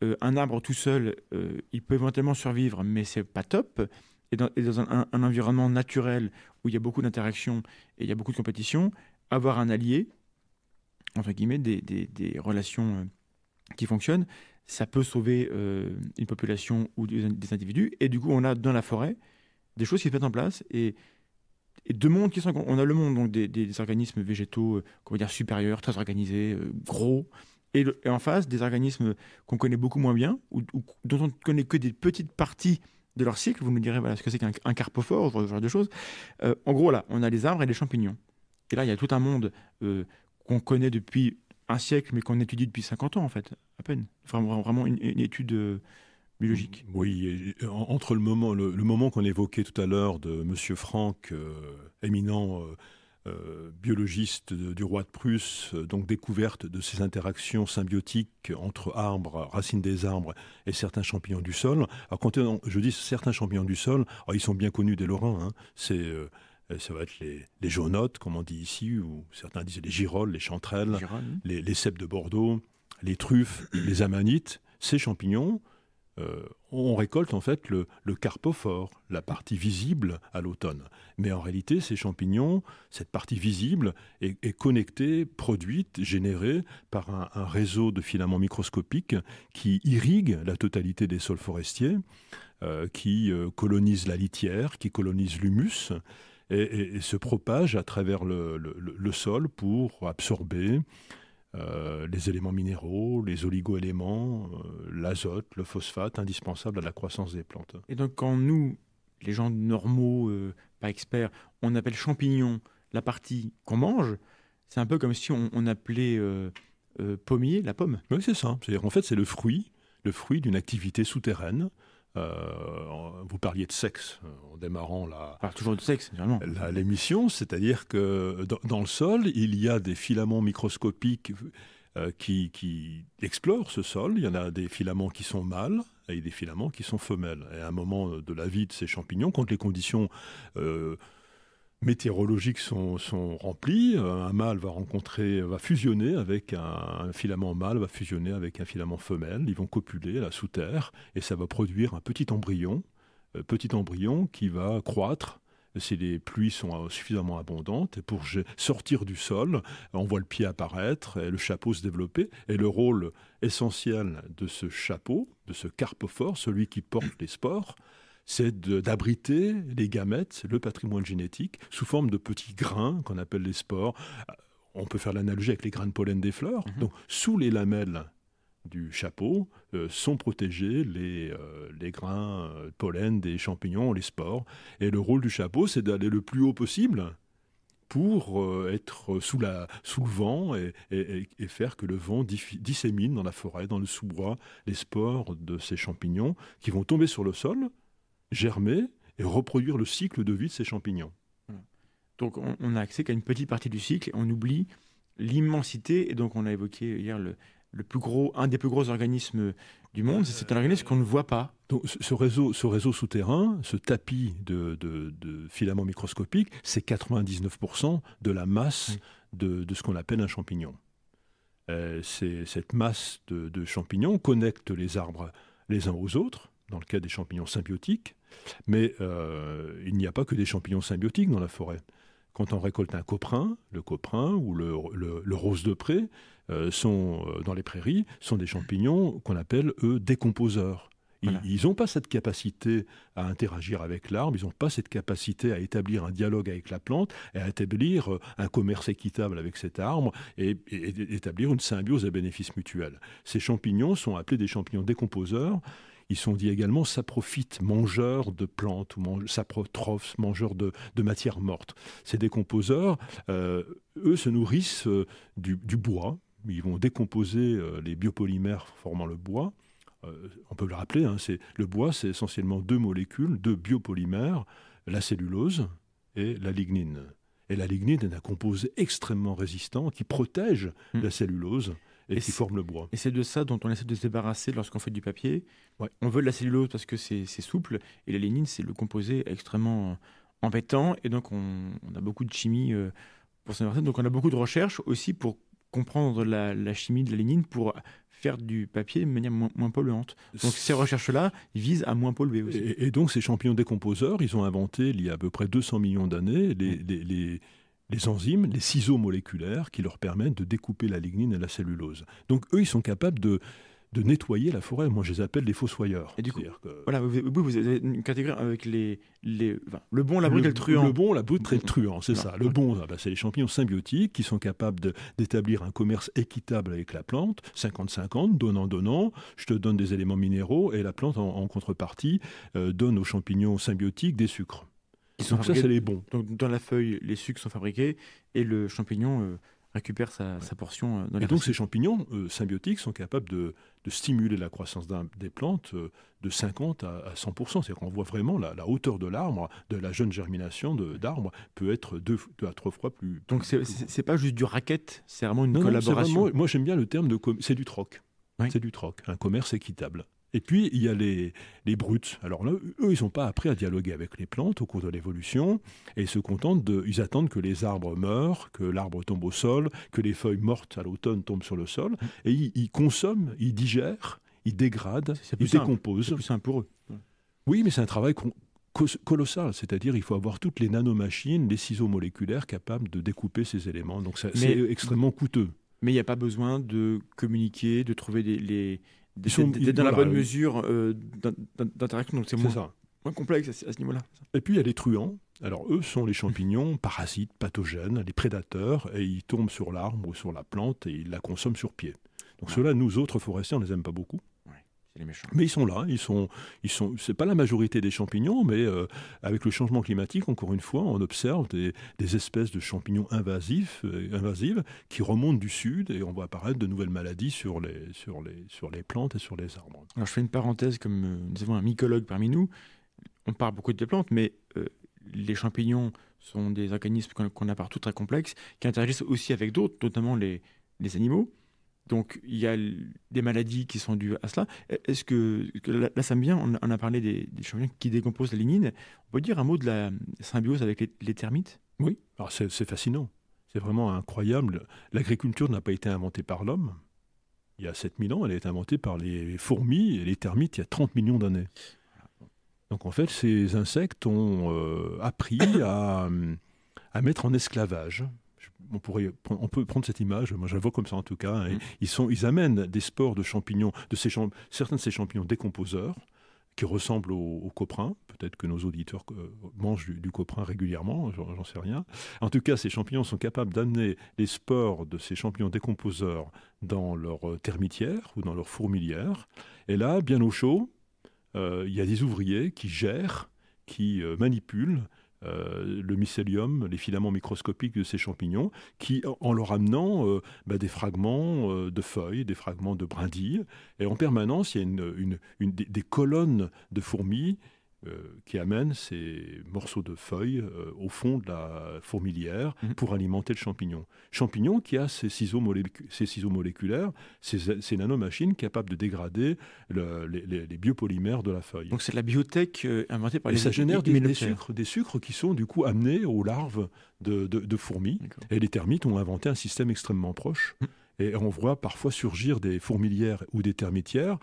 euh, un arbre tout seul, euh, il peut éventuellement survivre, mais c'est pas top. Et dans, un, environnement naturel où il y a beaucoup d'interactions et il y a beaucoup de compétition, avoir un allié, entre guillemets, des, relations euh, qui fonctionnent, ça peut sauver une population ou des, individus. Et du coup, on a dans la forêt des choses qui se mettent en place et, deux mondes qui sont. On a le monde donc des, organismes végétaux, dire supérieurs, très organisés, gros et, en face des organismes qu'on connaît beaucoup moins bien, ou, dont on ne connaît que des petites parties de leur cycle, vous me direz voilà, ce que c'est qu'un carpophore, ce genre de choses. Euh, en gros, là, on a les arbres et les champignons. Et là, il y a tout un monde euh, qu'on connaît depuis un siècle, mais qu'on étudie depuis 50 ans, en fait, à peine. vraiment une, étude
euh, biologique. Mmh, oui, entre le moment, le, moment qu'on évoquait tout à l'heure de Monsieur Franck, éminent euh, biologiste du roi de Prusse, euh, donc découverte de ces interactions symbiotiques entre arbres, racines des arbres et certains champignons du sol. Alors quand je dis certains champignons du sol, ils sont bien connus des Lorrains. Hein. c'est euh, ça va être les, jaunottes, comme on dit ici, ou certains disent les girolles, les chanterelles, les, les cèpes de Bordeaux, les truffes, les amanites. Ces champignons, euh, on récolte en fait le, carpophore, la partie visible à l'automne. Mais en réalité, ces champignons, cette partie visible est, connectée, produite, générée par un, réseau de filaments microscopiques qui irrigue la totalité des sols forestiers, euh, qui euh, colonisent colonise la litière, qui colonise l'humus. Et, se propage à travers le sol pour absorber, euh, les éléments minéraux, les oligoéléments, euh, l'azote, le phosphate, indispensable à la croissance des plantes.
Et donc quand nous, les gens normaux, euh, pas experts, on appelle champignon la partie qu'on mange, c'est un peu comme si on, appelait pommier la pomme. Oui, c'est ça. En fait, c'est le fruit, le fruit
d'une activité souterraine euh, vous parliez de sexe euh, en démarrant la. toujours de sexe, L'émission, c'est-à-dire que dans, le sol, il y a des filaments microscopiques euh, qui, qui explorent ce sol. Il y en a des filaments qui sont mâles et des filaments qui sont femelles. Et à un moment de la vie de ces champignons, quand les conditions météorologiques sont, sont remplis. Euh, un mâle va rencontrer, va fusionner avec un, filament mâle, va fusionner avec un filament femelle. Ils vont copuler là, sous terre et ça va produire un petit embryon, euh, petit embryon qui va croître si les pluies sont suffisamment abondantes, et pour sortir du sol, on voit le pied apparaître et le chapeau se développer. Et le rôle essentiel de ce chapeau, de ce carpophore, celui qui porte les spores, c'est d'abriter les gamètes, le patrimoine génétique, sous forme de petits grains qu'on appelle les spores. Euh, on peut faire l'analogie avec les grains de pollen des fleurs. Mhm. sous les lamelles du chapeau euh, sont protégés les, euh, grains de pollen des champignons, les spores. Et le rôle du chapeau, c'est d'aller le plus haut possible pour être sous, le vent et, et faire que le vent dissémine dans la forêt, dans le sous-bois, les spores de ces champignons qui vont tomber sur le sol, germer et reproduire le cycle de vie
de ces champignons. Donc on, a accès qu'à une petite partie du cycle on oublie l'immensité. Et donc on a évoqué hier le, plus gros, un des plus gros organismes du monde, c'est un organisme qu'on ne voit pas. ce réseau, ce réseau souterrain, ce tapis de,
filaments microscopiques, c'est 99% de la masse de, ce qu'on appelle un champignon. Euh, cette masse de, champignons connecte les arbres les uns aux autres, dans le cas des champignons symbiotiques, mais euh, il n'y a pas que des champignons symbiotiques dans la forêt. Quand on récolte un coprin, le coprin ou le, rose de pré euh, sont, euh, dans les prairies sont des champignons qu'on appelle, eux, décomposeurs. Ils n'ont pas cette capacité à interagir avec l'arbre, ils n'ont pas cette capacité à établir un dialogue avec la plante, et à établir un commerce équitable avec cet arbre et, établir une symbiose à bénéfice mutuel. Ces champignons sont appelés des champignons décomposeurs ils sont dit également saprophytes, mangeurs de plantes, ou saprotrophes, mangeurs de, de matières mortes. Ces décomposeurs, euh, eux, se nourrissent euh, du, du, bois. Ils vont décomposer euh, les biopolymères formant le bois. on peut le rappeler, hein, le bois, c'est essentiellement deux molécules, deux biopolymères, la cellulose et la lignine. Et la lignine est un composé extrêmement résistant qui protège
mm. la cellulose et, qui forment le bois. Et c'est de ça dont on essaie de se débarrasser lorsqu'on fait du papier. On veut de la cellulose parce que c'est souple, et la lignine, c'est le composé extrêmement euh, embêtant, et donc on, a beaucoup de chimie euh, pour s'en débarrasser. Donc on a beaucoup de recherches aussi pour comprendre la, chimie de la lignine pour faire du papier de manière moins, polluante. Donc ces recherches-là visent à moins polluer aussi. Et, donc ces champignons décomposeurs, ils ont inventé il y a à peu
près 200 millions d'années les les enzymes, les ciseaux moléculaires qui leur permettent de découper la lignine et la cellulose. Donc eux, ils sont capables de, nettoyer la forêt. Moi, je les appelle les fossoyeurs. Et du coup,
voilà, vous, vous, avez une catégorie avec les, les le bon, la brute et le truand. Le bon, la brute et le truand, c'est ça. Le bon,
ah bah, c'est les champignons symbiotiques qui sont capables d'établir un commerce équitable avec la plante, 50-50, donnant, donnant. Je te donne des éléments minéraux et la plante, en, contrepartie, euh, donne aux champignons symbiotiques des sucres. Donc ça, c'est les
bons. Donc, dans la feuille, les sucres sont fabriqués et le champignon euh, récupère sa,
portion. Euh, et donc ces champignons euh, symbiotiques sont capables de, stimuler la croissance des plantes de 50 à, 100 C'est-à-dire qu'on voit vraiment la, hauteur de l'arbre, de la jeune germination d'arbre peut être deux, à trois fois plus. Donc c'est n'est pas juste du racket, c'est vraiment une collaboration. moi j'aime bien le terme de c'est du troc. C'est du troc, un commerce équitable. Et puis, il y a les, les brutes. Alors là, eux, ils n'ont pas appris à dialoguer avec les plantes au cours de l'évolution, et ils se contentent de... Ils attendent que les arbres meurent, que l'arbre tombe au sol, que les feuilles mortes à l'automne tombent sur le sol, et ils, consomment, ils digèrent, ils dégradent, ils décomposent. C'est plus simple pour eux. Oui, mais c'est un travail colossal, c'est-à-dire il faut avoir toutes les nanomachines, les ciseaux moléculaires capables de découper ces éléments. Donc c'est extrêmement coûteux.
Mais il n'y a pas besoin de communiquer, de trouver les, ils sont, dans la bonne mesure euh, d'interaction, donc c'est moins, complexe à, ce niveau-là. Et puis il y a les truands.
Alors eux sont les champignons, parasites, pathogènes, les prédateurs, et ils tombent sur l'arbre ou sur la plante et ils la consomment sur pied. Donc cela nous autres forestiers, on les aime pas beaucoup méchants. Mais ils sont là, ils sont, ils sont. C'est pas la majorité des champignons, mais euh, avec le changement climatique, encore une fois, on observe des, espèces de champignons invasifs, euh, invasives, qui remontent du sud et on voit apparaître de nouvelles maladies sur les, sur les, sur les plantes et sur les arbres. Alors je fais une
parenthèse, comme euh, nous avons un mycologue parmi nous, on parle beaucoup des plantes, mais les champignons sont des organismes qu'on a partout très complexes, qui interagissent aussi avec d'autres, notamment les, les animaux. Donc il y a des maladies qui sont dues à cela. E, est-ce que, là, ça me vient, on, a parlé des, des, champignons qui décomposent la lignine. On peut dire un mot de la euh, symbiose avec les, termites Oui, c'est, fascinant. C'est vraiment incroyable. L'agriculture
n'a pas été inventée par l'homme. Il y a 7000 ans, elle a été inventée par les fourmis et les termites il y a 30 millions d'années. Donc en fait, ces insectes ont euh, appris euh, à mettre en esclavage on, pourrait, peut prendre cette image, moi je vois comme ça en tout cas, hein, et mm. ils, sont, ils amènent des spores de champignons, de ces, certains de ces champignons décomposeurs, qui ressemblent au, coprin. Peut-être que nos auditeurs euh, mangent du, coprin régulièrement, j'en sais rien. En tout cas, ces champignons sont capables d'amener les spores de ces champignons décomposeurs dans leur euh, termitière ou dans leur fourmilière. Et là, bien au chaud, euh, il y a des ouvriers qui gèrent, qui manipulent euh, le mycélium, les filaments microscopiques de ces champignons, qui, en leur amenant euh, bah, des fragments euh, de feuilles, des fragments de brindilles, et en permanence, il y a des colonnes de fourmis euh, qui amène ces morceaux de feuilles euh, au fond de la fourmilière mhm. pour alimenter le champignon. Champignon qui a ses ciseaux, moléculaires, ses, nanomachines capables de dégrader les, biopolymères de la feuille. Donc c'est la biotech euh, inventée par les Et ça génère des, sucres, qui sont du coup amenés aux larves de, fourmis. Et les termites ont inventé un système extrêmement proche. Hum. Et on voit parfois surgir des fourmilières ou des termitières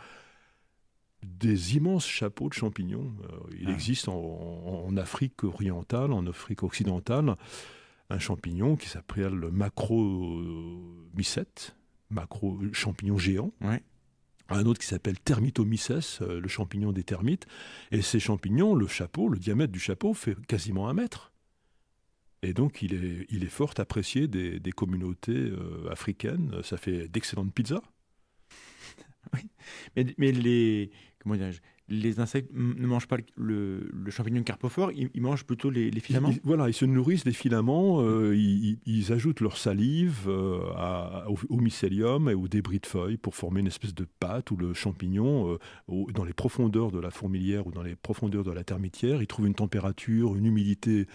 des immenses chapeaux de champignons. Euh, il ah. existe en, Afrique orientale, en Afrique occidentale, un champignon qui s'appelle le macromycète, macro champignon géant. Un autre qui s'appelle Thermitomyces, euh, le champignon des termites. Et ces champignons, le chapeau, le diamètre du chapeau fait quasiment un mètre. Et donc, il est, il est fort apprécié des, communautés euh,
africaines. Ça fait d'excellentes pizzas. Oui. Mais, mais les, comment dirais-je, les insectes ne mangent pas le, champignon carpophore, ils, mangent plutôt les, filaments.
voilà, ils se nourrissent des filaments, euh, ils, ajoutent leur salive euh, au, mycélium et aux débris de feuilles pour former une espèce de pâte où le champignon, euh, dans les profondeurs de la fourmilière ou dans les profondeurs de la termitière, il trouve une température, une humidité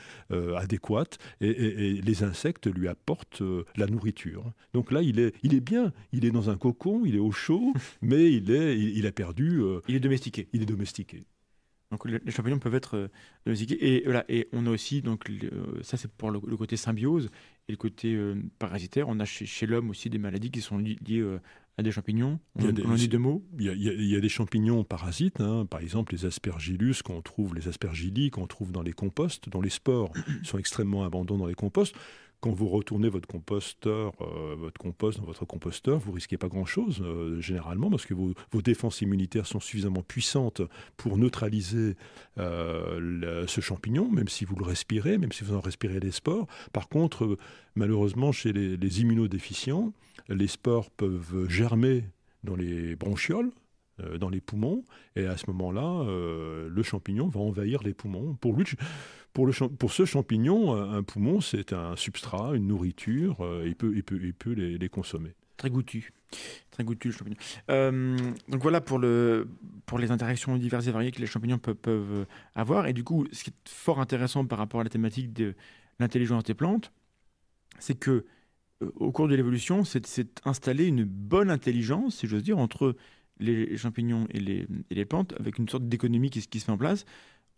adéquate et, les insectes lui apportent la nourriture. Donc là, il est, bien, il est dans un cocon, il est au chaud, mais il, est, a perdu... il est
domestiqué domestiqués. Donc les champignons peuvent être euh, domestiqués. Et, et on a aussi, donc, euh, ça c'est pour le, côté symbiose et le côté euh, parasitaire. On a chez, l'homme aussi des maladies qui sont liées à des champignons. On, dit deux
mots Il y, a, des champignons parasites, hein. par exemple les aspergillus qu'on trouve, les aspergillis qu'on trouve dans les composts, dont les spores sont extrêmement abondants dans les composts quand vous retournez votre composteur, euh, votre compost dans votre composteur, vous risquez pas grand-chose euh, généralement parce que vos, défenses immunitaires sont suffisamment puissantes pour neutraliser euh, ce champignon, même si vous le respirez, même si vous en respirez des spores. Par contre, malheureusement, chez les, les immunodéficients, les spores peuvent germer dans les bronchioles, euh, dans les poumons. Et à ce moment-là, euh, le champignon va envahir les poumons. Pour, lui, pour, le, pour ce champignon, un poumon, c'est un substrat, une nourriture. Euh, il peut, il peut, il peut les, les,
consommer. Très goûtu. Très goûtu, le champignon. donc voilà pour, le, pour les interactions diverses et variées que les champignons peuvent, avoir. Et du coup, ce qui est fort intéressant par rapport à la thématique de l'intelligence des plantes, c'est que au cours de l'évolution, c'est installée une bonne intelligence, si j'ose dire, entre les champignons et les, plantes avec une sorte d'économie qui, se fait en place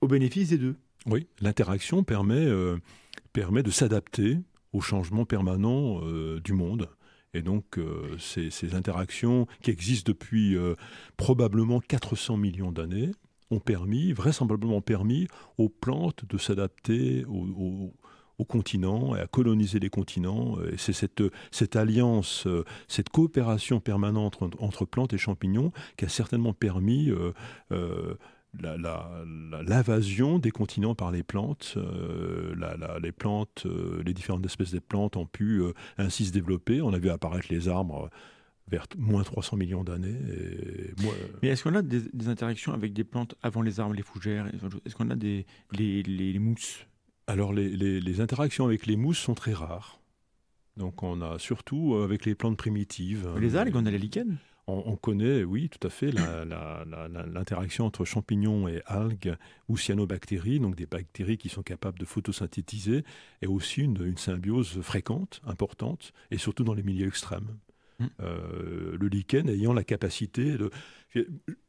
au bénéfice des deux. Oui, l'interaction permet,
euh, permet de s'adapter aux changements permanents euh, du monde. Et donc, euh, ces, interactions qui existent depuis probablement 400 millions d'années ont permis, vraisemblablement permis, aux plantes de s'adapter aux, aux, au continent et à coloniser les continents. Euh, et c'est cette, cette alliance, euh, cette coopération permanente entre, plantes et champignons qui a certainement permis euh, l'invasion des continents par les plantes. les plantes, les différentes espèces des plantes ont pu ainsi se développer. On a vu apparaître les arbres vers moins 300 millions d'années.
Mais est-ce qu'on a des, interactions avec des plantes avant les arbres, les fougères Est-ce qu'on a des les, les, les mousses alors
les, interactions avec les mousses sont très rares. Donc on a surtout euh, avec les plantes primitives. Les algues, on a les lichens on, connaît, oui, tout à fait, l'interaction entre champignons et algues ou cyanobactéries, donc des bactéries qui sont capables de photosynthétiser, et aussi une, symbiose fréquente, importante, et surtout dans les milieux extrêmes. Hmm. Euh, le lichen ayant la capacité de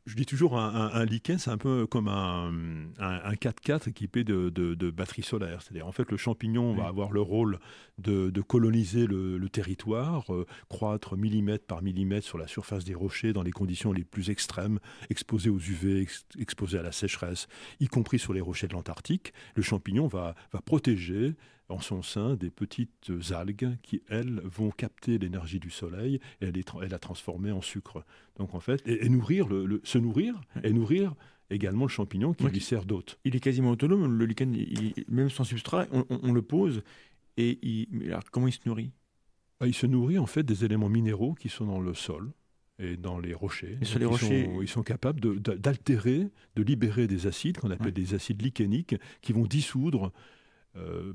je dis toujours, un, un, lichen, c'est un peu comme un, un 4x4 équipé de, batteries solaires. C'est-à-dire, en fait, le champignon va avoir le rôle de, coloniser le, territoire, euh, croître millimètre par millimètre sur la surface des rochers dans les conditions les plus extrêmes, exposé aux UV, exposés à la sécheresse, y compris sur les rochers de l'Antarctique. Le champignon va, protéger en son sein des petites algues qui, elles, vont capter l'énergie du soleil et, la transformer en sucre. Donc en fait, et, se nourrir et nourrir également le champignon qui lui sert d'hôte. Il est quasiment autonome, le lichen, même sans substrat, on, le pose et il, comment il se nourrit bah, Il se nourrit en fait des éléments minéraux qui sont dans le sol et dans les rochers. les ils, rochers... sont, ils sont capables d'altérer, de, libérer des acides qu'on appelle des acides lichéniques qui vont dissoudre euh,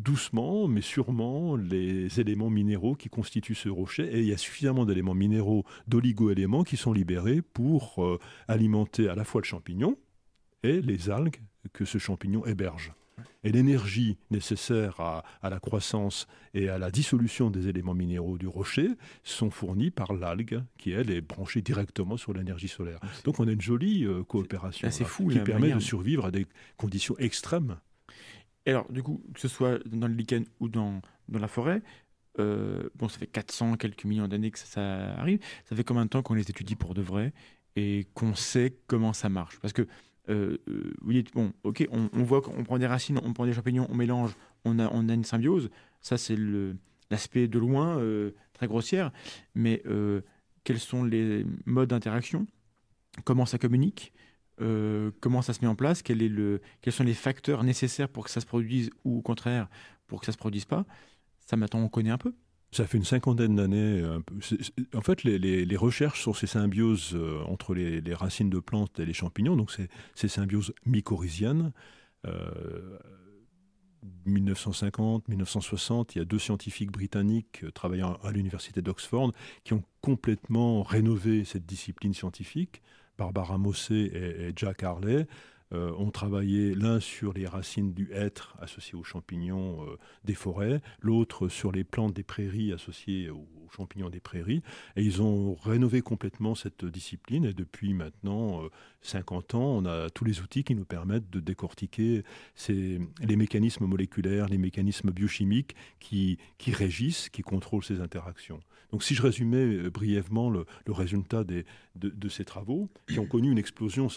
doucement mais sûrement les éléments minéraux qui constituent ce rocher et il y a suffisamment d'éléments minéraux, d'oligo-éléments qui sont libérés pour euh, alimenter à la fois le champignon et les algues que ce champignon héberge. Et l'énergie nécessaire à, la croissance et à la dissolution des éléments minéraux du rocher sont fournies par l'algue qui, elle, est branchée directement sur l'énergie solaire. Ah, Donc on a une jolie
euh, coopération qui permet de
survivre à des
conditions extrêmes alors, du coup, que ce soit dans le lichen ou dans, la forêt, euh, bon, ça fait 400, quelques millions d'années que ça, arrive. Ça fait combien de temps qu'on les étudie pour de vrai et qu'on sait comment ça marche Parce que, euh, euh, vous dites, bon, ok, on, voit qu'on prend des racines, on prend des champignons, on mélange, on a, une symbiose. Ça, c'est l'aspect de loin, très grossière. Mais quels sont les modes d'interaction Comment ça communique euh, comment ça se met en place, quels sont les facteurs nécessaires pour que ça se produise ou au contraire pour que ça ne se produise pas. Ça maintenant on connaît un peu. Ça fait une cinquantaine d'années.
en fait, les, recherches sur ces symbioses euh, entre les, racines de plantes et les champignons, donc ces, symbioses mycorhiziennes, 1950, euh, 1960, il y a deux scientifiques britanniques travaillant à l'université d'Oxford qui ont complètement rénové cette discipline scientifique Barbara Mossé et, Jack Harley, euh, ont travaillé l'un sur les racines du hêtre associées aux champignons euh, des forêts, l'autre sur les plantes des prairies associées aux champignons des prairies. Et ils ont rénové complètement cette discipline. Et depuis maintenant 50 euh, ans, on a tous les outils qui nous permettent de décortiquer les mécanismes moléculaires, les mécanismes biochimiques qui, régissent, qui contrôlent ces interactions. Donc si je résumais euh, brièvement le, résultat de, de ces travaux, qui ont connu une explosion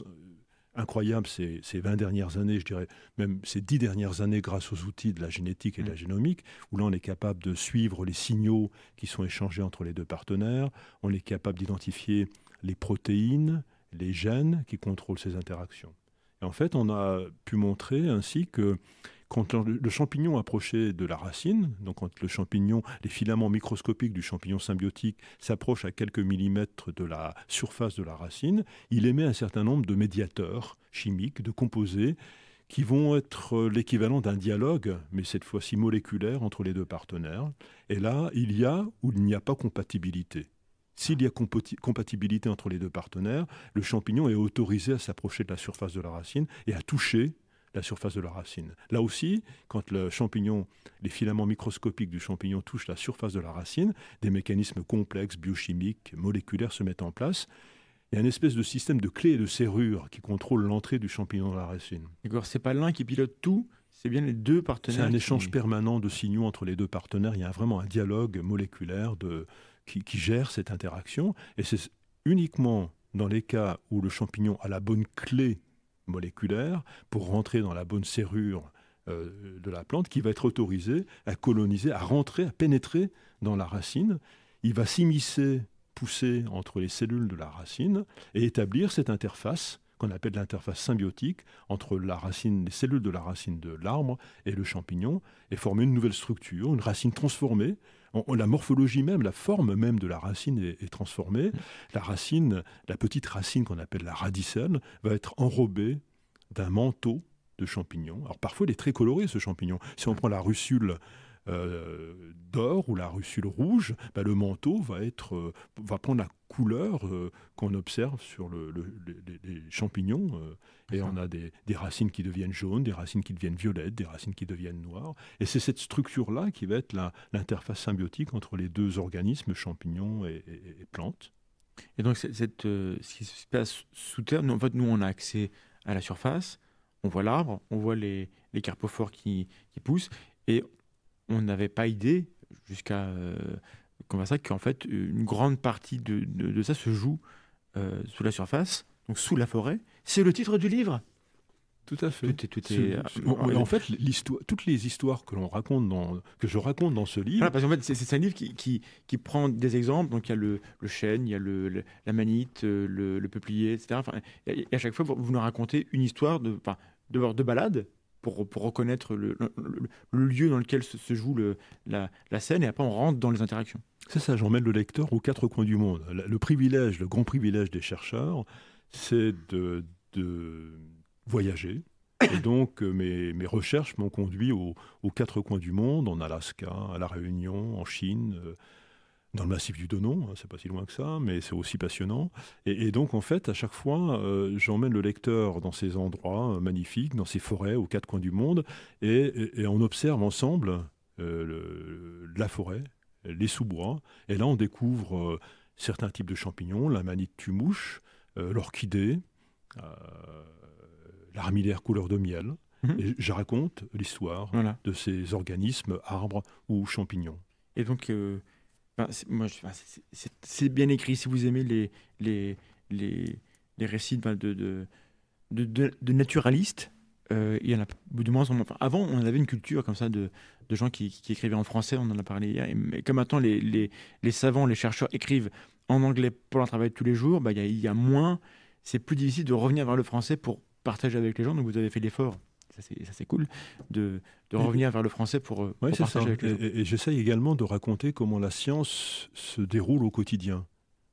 incroyable ces, 20 dernières années, je dirais même ces 10 dernières années grâce aux outils de la génétique et de la mm. génomique, où là on est capable de suivre les signaux qui sont échangés entre les deux partenaires, on est capable d'identifier les protéines, les gènes qui contrôlent ces interactions. Et en fait, on a pu montrer ainsi que quand le champignon approchait de la racine, donc quand le champignon, les filaments microscopiques du champignon symbiotique s'approchent à quelques millimètres de la surface de la racine, il émet un certain nombre de médiateurs chimiques, de composés, qui vont être l'équivalent d'un dialogue, mais cette fois-ci moléculaire, entre les deux partenaires. Et là, il y a ou il n'y a pas compatibilité. S'il y a compatibilité entre les deux partenaires, le champignon est autorisé à s'approcher de la surface de la racine et à toucher la surface de la racine. Là aussi, quand le champignon, les filaments microscopiques du champignon touchent la surface de la racine, des mécanismes complexes, biochimiques, moléculaires se mettent en place. Il y a une espèce de système de clés et de serrures qui contrôle l'entrée du champignon dans la racine.
D'accord, c'est pas l'un qui pilote tout, c'est bien les deux partenaires. C'est un échange
permanent de signaux entre les deux partenaires. Il y a vraiment un dialogue moléculaire de, qui, qui gère cette interaction. Et c'est uniquement dans les cas où le champignon a la bonne clé moléculaire pour rentrer dans la bonne serrure euh, de la plante qui va être autorisée à coloniser, à rentrer, à pénétrer dans la racine. Il va s'immiscer, pousser entre les cellules de la racine et établir cette interface qu'on appelle l'interface symbiotique entre la racine, les cellules de la racine de l'arbre et le champignon, et former une nouvelle structure, une racine transformée, la morphologie même, la forme même de la racine est, transformée. La racine, la petite racine qu'on appelle la radicelle, va être enrobée d'un manteau de champignons. Alors parfois, il est très coloré ce champignon. Si on prend la russule euh, d'or ou la russule rouge, bah, le manteau va, être, euh, va prendre la couleur euh, qu'on observe sur le, les, champignons. et on a des, racines qui deviennent jaunes, des racines qui deviennent violettes, des racines qui deviennent noires. Et c'est cette structure-là qui va être l'interface symbiotique entre les deux organismes,
champignons et, plantes. Et donc, cette, ce qui se passe sous terre, nous, nous, on a accès à la surface, on voit l'arbre, on voit les, les carpophores qui, qui poussent, et on n'avait pas idée, jusqu'à euh, ça, qu'en fait, une grande partie de, ça se joue euh, sous la surface, donc sous la forêt. C'est le titre du livre. Tout à fait. Tout est, euh, euh, en fait, toutes les histoires que l'on raconte que je raconte dans ce livre. c'est, un livre qui, qui, prend des exemples. Donc il y a le, chêne, il y a la manite, le, peuplier, etc. et à chaque fois, vous nous racontez une histoire de, enfin, de balade pour, pour reconnaître le, lieu dans lequel se, joue le, la, scène, et après on rentre dans les interactions. C'est ça, j'emmène le
lecteur aux quatre coins du monde. Le privilège, le grand privilège des chercheurs, c'est de, de voyager, et donc, euh, mes, mes recherches m'ont conduit aux quatre coins du monde, en Alaska, à La Réunion, en Chine, euh, dans le massif du Donon, hein, c'est pas si loin que ça, mais c'est aussi passionnant. Et, donc, en fait, à chaque fois, euh, j'emmène le lecteur dans ces endroits euh, magnifiques, dans ces forêts aux quatre coins du monde, et, on observe ensemble euh, la forêt, les sous-bois, et là, on découvre certains types de champignons, la manite tumouche, l'orchidée, l'armillaire couleur de miel. Mhm. Et je raconte l'histoire
de ces organismes, arbres ou champignons. Et donc, c'est bien écrit. Si vous aimez les, les, les, les récits de, de, de, naturalistes, euh, il y en a du moins. Enfin, avant, on avait une culture comme ça de, de gens qui, qui, écrivaient en français, on en a parlé hier. Mais comme maintenant, les, les, les savants, les chercheurs écrivent en anglais pour leur travail de tous les jours, bah, il y, a moins. C'est plus difficile de revenir vers le français pour partager avec les gens. Donc, vous avez fait l'effort ça c'est cool, de, revenir vers le français pour, euh, ouais, partager ça. Et,
j'essaye également de raconter comment la science se déroule au quotidien.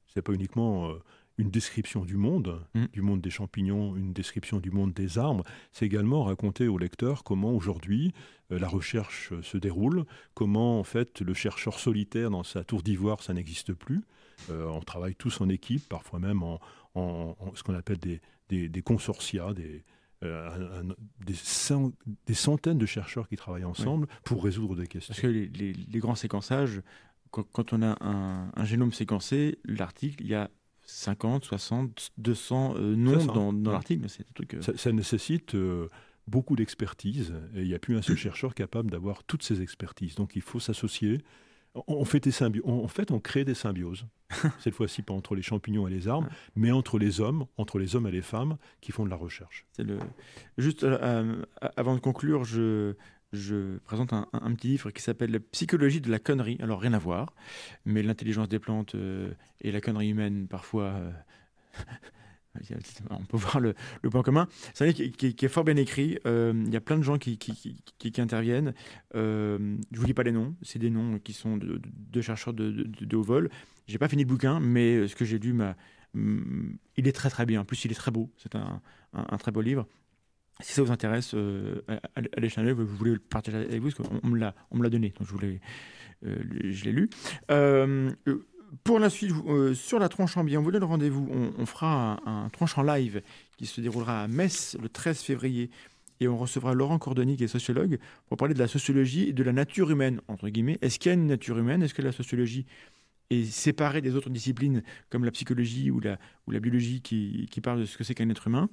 C'est pas uniquement euh, une description du monde, mm. du monde des champignons, une description du monde des arbres. C'est également raconter au lecteur comment aujourd'hui euh, la recherche se déroule, comment en fait le chercheur solitaire dans sa tour d'ivoire, ça n'existe plus. on travaille tous en équipe, parfois même en, ce qu'on appelle des, des, des consortia, des, euh, un, des, centaines de chercheurs qui travaillent
ensemble pour résoudre des questions. Parce que les, grands séquençages, quand, on a un, génome séquencé, l'article, il y a 50, 60, 200 noms dans, l'article. Euh, ça, nécessite euh, beaucoup d'expertise et il n'y a plus un seul chercheur
capable d'avoir toutes ces expertises. Donc il faut s'associer on fait des symbioses. En fait, on crée des symbioses. Cette fois-ci, pas entre les champignons et les arbres, mais entre les hommes, entre les hommes et les femmes
qui font de la recherche. Juste euh, euh, avant de conclure, je, présente un, petit livre qui s'appelle La Psychologie de la connerie. Alors, rien à voir, mais l'intelligence des plantes euh, et la connerie humaine, parfois. Ah, on peut voir le, point commun. C'est un livre qui, est fort bien écrit. Euh, il y a plein de gens qui, qui interviennent. Euh, je ne vous dis pas les noms. C'est des noms qui sont de, chercheurs de, haut vol. J'ai pas fini le bouquin, mais euh, ce que j'ai lu, mm, il est très très bien. En plus, il est très beau. C'est un, très beau livre si ça vous intéresse, euh, allez vous voulez le partager avec vous, parce qu'on me l'a donné, donc je, voulais, je l'ai lu. Euh, pour la suite, euh, sur la tranche en biais, on vous donne rendez-vous. On, fera un, tranche en live qui se déroulera à Metz le 13 février. Et on recevra Laurent Cordonnier, qui est sociologue, pour parler de la sociologie et de la nature humaine, entre guillemets. Est-ce qu'il y a une nature humaine Est-ce que la sociologie est séparée des autres disciplines, comme la psychologie ou la, ou la biologie, qui, parlent parle de ce que c'est qu'un être humain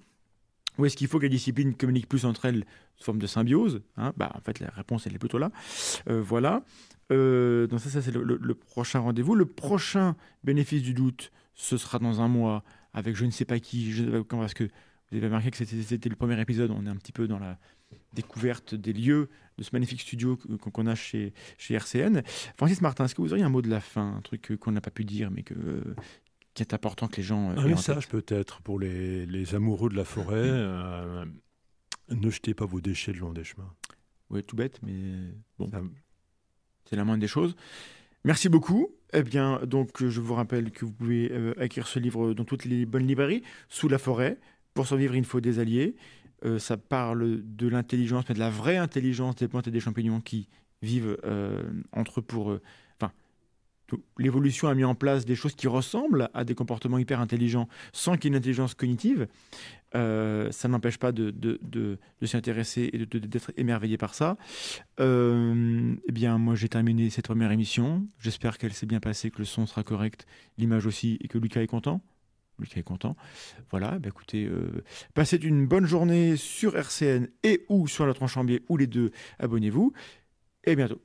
ou est-ce qu'il faut que les disciplines communiquent plus entre elles sous forme de symbiose hein? bah, En fait, la réponse, elle est plutôt là. Euh, voilà. Euh, donc ça, ça c'est le, prochain rendez-vous. Le prochain bénéfice du doute, ce sera dans un mois avec je ne sais pas qui, parce que vous avez remarqué que c'était le premier épisode, on est un petit peu dans la découverte des lieux de ce magnifique studio qu'on a chez, chez RCN. Francis Martin, est-ce que vous auriez un mot de la fin, un truc qu'on n'a pas pu dire, mais que, qui est important que les gens... Euh, un message
peut-être pour les, amoureux de
la forêt, euh, ne jetez pas vos déchets le long des chemins. Oui, tout bête, mais bon. C'est la moindre des choses. Merci beaucoup. Eh bien, donc, je vous rappelle que vous pouvez euh, acquérir ce livre dans toutes les bonnes librairies, Sous la forêt, pour survivre, il faut des alliés. Euh, ça parle de l'intelligence, mais de la vraie intelligence des plantes et des champignons qui vivent euh, entre eux pour L'évolution a mis en place des choses qui ressemblent à des comportements hyper intelligents sans qu'il y ait une intelligence cognitive. Euh, ça n'empêche pas de, s'y intéresser et d'être émerveillé par ça. Euh, eh bien, moi, j'ai terminé cette première émission. J'espère qu'elle s'est bien passée, que le son sera correct, l'image aussi, et que Lucas est content. Lucas est content. Voilà, bah, écoutez, euh, passez une bonne journée sur RCN et ou sur la biais, ou les deux. Abonnez-vous et bientôt.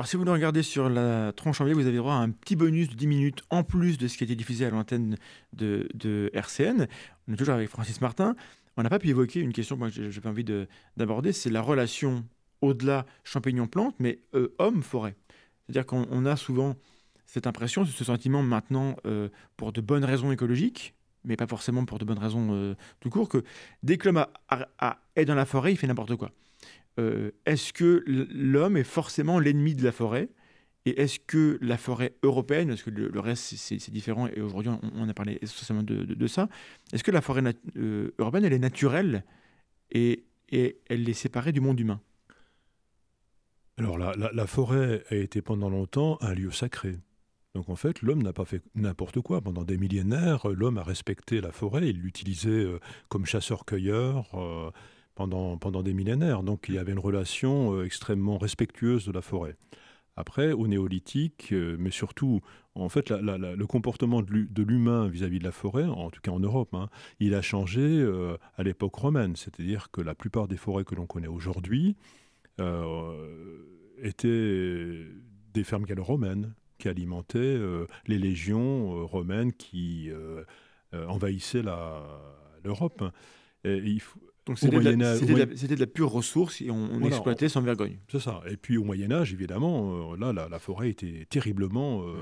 Alors, si vous nous regardez sur la tronche en vous avez droit à un petit bonus de 10 minutes en plus de ce qui a été diffusé à l'antenne de, de, RCN. On est toujours avec Francis Martin. On n'a pas pu évoquer une question que j'ai pas envie d'aborder, c'est la relation au-delà champignon-plante, mais euh, homme-forêt. C'est-à-dire qu'on a souvent cette impression, ce sentiment maintenant, euh, pour de bonnes raisons écologiques, mais pas forcément pour de bonnes raisons euh, tout court, que dès que l'homme est dans la forêt, il fait n'importe quoi. Euh, est-ce que l'homme est forcément l'ennemi de la forêt et est-ce que la forêt européenne, parce que le, reste c'est différent, et aujourd'hui on, a parlé essentiellement de, ça, est-ce que la forêt euh, urbaine, elle est naturelle et, elle est séparée du monde humain Alors la, forêt
a été pendant longtemps un lieu sacré. Donc en fait, l'homme n'a pas fait n'importe quoi. Pendant des millénaires, l'homme a respecté la forêt, il l'utilisait euh, comme chasseur-cueilleur pendant, pendant des millénaires. Donc il y avait une relation euh, extrêmement respectueuse de la forêt. Après, au néolithique, euh, mais surtout, en fait, le comportement de l'humain vis-à-vis de la forêt, en tout cas en Europe, hein, il a changé euh, à l'époque romaine. C'est-à-dire que la plupart des forêts que l'on connaît aujourd'hui étaient des fermes gallo-romaines qui alimentaient les légions romaines qui envahissaient l'Europe. il faut, c'était de,
la pure ressource et on, on exploitait sans vergogne.
C'est ça. Et puis au Moyen Âge, évidemment, euh, là, la, forêt était terriblement euh,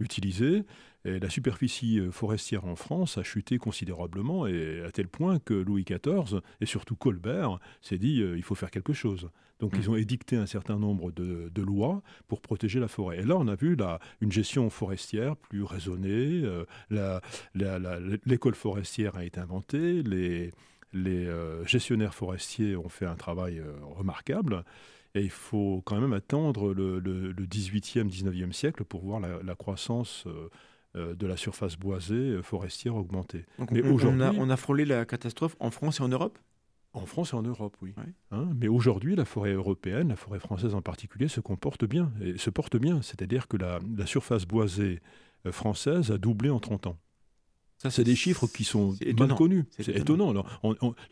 utilisée. la superficie euh, forestière en France a chuté considérablement, et à tel point que Louis XIV, et surtout Colbert, s'est dit il faut faire quelque chose. Donc ils mm. ont édicté un certain nombre de, lois pour protéger la forêt. Et là, on a vu une gestion forestière plus raisonnée, l'école forestière a été inventée, les les euh, gestionnaires forestiers ont fait un travail euh, remarquable. Et il faut quand même attendre le, 18e, 19e siècle pour voir la, croissance euh, de la surface boisée forestière augmenter. Mais on, on, a, on
a frôlé la catastrophe en France et en Europe en France et en Europe, oui.
Hein, mais aujourd'hui, la forêt européenne, la forêt française en particulier, se comporte bien. Et se porte bien. C'est-à-dire que la, la, surface boisée française a doublé en 30 ans c'est des chiffres qui sont mal connus. C'est étonnant.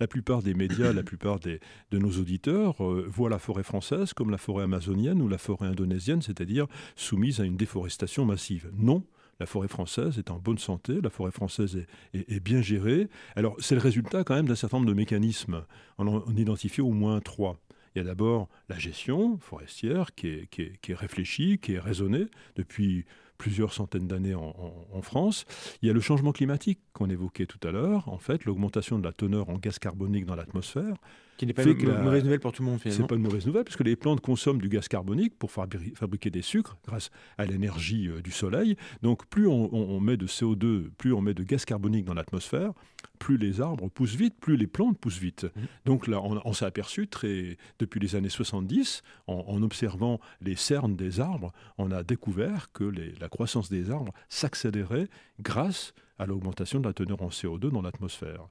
la plupart des médias, la plupart des, de nos auditeurs euh, voient la forêt française comme la forêt amazonienne ou la forêt indonésienne, c'est-à-dire soumise à une déforestation massive. Non, la forêt française est en bonne santé, la forêt française est, bien gérée. Alors, c'est le résultat quand même d'un certain nombre de mécanismes. On en identifie au moins trois. Il y a d'abord la gestion forestière qui, est, qui est, réfléchie, qui est raisonnée depuis plusieurs centaines d'années en, France. Il y a le changement climatique qu'on évoquait tout à l'heure, en fait, l'augmentation de la teneur en gaz carbonique dans l'atmosphère. Qui n'est pas une mauvaise nouvelle pour tout le monde, finalement. Ce n'est pas une mauvaise nouvelle, puisque les plantes consomment du gaz carbonique pour fabriquer des sucres grâce à l'énergie euh, du soleil. Donc, plus on, met de CO2, plus on met de gaz carbonique dans l'atmosphère, plus les arbres poussent vite, plus les plantes poussent vite. Mmh. Donc là, on, s'est aperçu très, depuis les années 70, en, observant les cernes des arbres, on a découvert que la croissance des arbres s'accélérait grâce à l'augmentation de la teneur en CO2 dans l'atmosphère.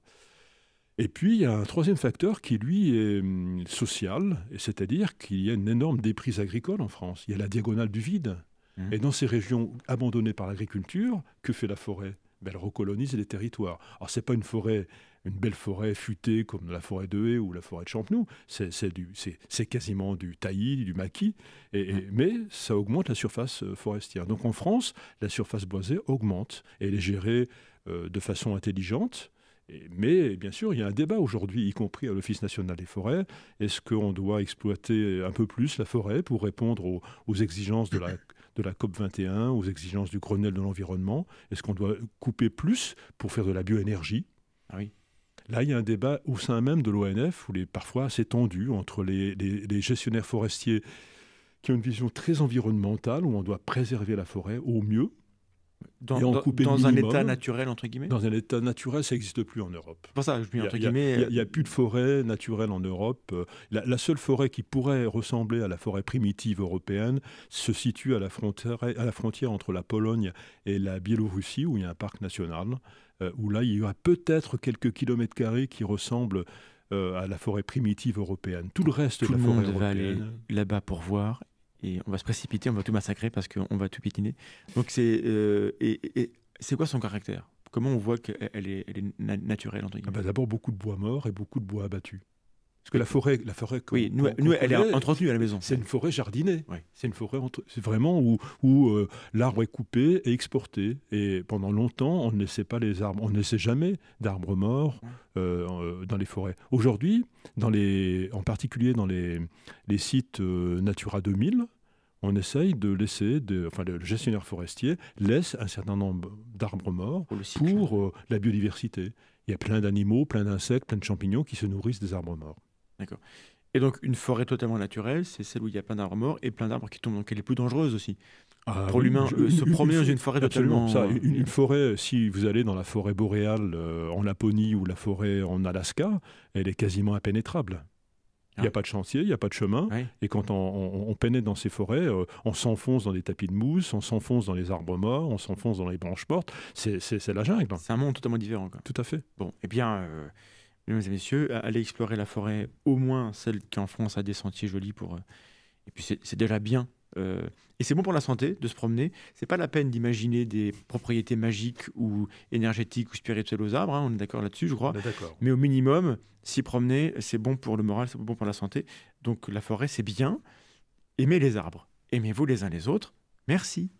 Et puis, il y a un troisième facteur qui, lui, est hum, social, c'est-à-dire qu'il y a une énorme déprise agricole en France. Il y a la diagonale du vide. Mmh. Et dans ces régions abandonnées par l'agriculture, que fait la forêt ben, Elle recolonise les territoires. Alors, ce n'est pas une forêt, une belle forêt futée comme la forêt de Haie ou la forêt de Champenoux. C'est quasiment du taillis, du maquis. Mmh. mais ça augmente la surface euh, forestière. Donc, en France, la surface boisée augmente. Et elle est gérée euh, de façon intelligente mais bien sûr, il y a un débat aujourd'hui, y compris à l'Office national des forêts. Est-ce qu'on doit exploiter un peu plus la forêt pour répondre aux, exigences de la, de COP 21, aux exigences du Grenelle de l'environnement Est-ce qu'on doit couper plus pour faire de la bioénergie ah Là, il y a un débat au sein même de l'ONF, où il est parfois assez tendu entre les gestionnaires forestiers qui ont une vision très environnementale, où on doit préserver la forêt au mieux, dans, un état
naturel, entre guillemets Dans un
état naturel, ça n'existe plus en Europe.
ça, je entre guillemets. Il n'y euh, a,
plus de forêt naturelle en Europe. Euh, la, seule forêt qui pourrait ressembler à la forêt primitive européenne se situe à la frontière, à la frontière entre la Pologne et la Biélorussie, où il y a un parc national, euh, où là, il y aura peut-être quelques kilomètres carrés qui ressemblent à la forêt
primitive européenne. Tout le reste de la forêt européenne. aller là-bas pour voir et on va se précipiter, on va tout massacrer parce qu'on va tout piétiner. Donc c'est euh, et, c'est quoi son caractère Comment on voit qu'elle est, elle est, naturelle ah bah D'abord beaucoup de bois morts et beaucoup de bois abattus.
Parce que la forêt, la forêt oui, nous, elle est entretenue à la maison. C'est une forêt jardinée. C'est une forêt, vraiment où, euh, l'arbre est coupé et exporté. Et pendant longtemps, on ne laissait pas les arbres, on ne laissait jamais d'arbres morts hum. euh, euh, dans les forêts. Aujourd'hui, dans les, en particulier dans les, sites Natura 2000, on essaye de laisser, de, enfin le gestionnaire forestier laisse un certain nombre d'arbres morts pour la biodiversité. Il y a plein d'animaux, plein d'insectes, plein de champignons qui se nourrissent des arbres morts.
D'accord. Et donc, une forêt totalement naturelle, c'est celle où il y a plein d'arbres morts et plein d'arbres qui tombent, donc elle est plus dangereuse aussi. Ah pour l'humain, euh, se promener dans une forêt totalement. Ça, une,
forêt, si vous allez dans la forêt boréale euh, en Laponie ou la forêt en Alaska, elle est quasiment impénétrable. Il n'y a ah. pas de chantier, il n'y a pas de chemin. Et quand on, on, pénètre dans ces forêts, euh, on s'enfonce dans des tapis de mousse, on s'enfonce dans les arbres morts, on s'enfonce dans les branches mortes. C'est la jungle.
C'est un monde totalement différent. Tout à fait. Bon, eh bien, mesdames et messieurs, allez explorer la forêt, au moins celle qui en France a des sentiers jolis pour. Euh, et puis c'est déjà bien. Euh, et c'est bon pour la santé de se promener. C'est pas la peine d'imaginer des propriétés magiques ou énergétiques ou spirituelles aux arbres. Hein, on est d'accord là-dessus, je crois. Mais au minimum, s'y promener, c'est bon pour le moral, c'est bon pour la santé. Donc la forêt, c'est bien. Aimez les arbres. Aimez-vous les uns les autres. Merci.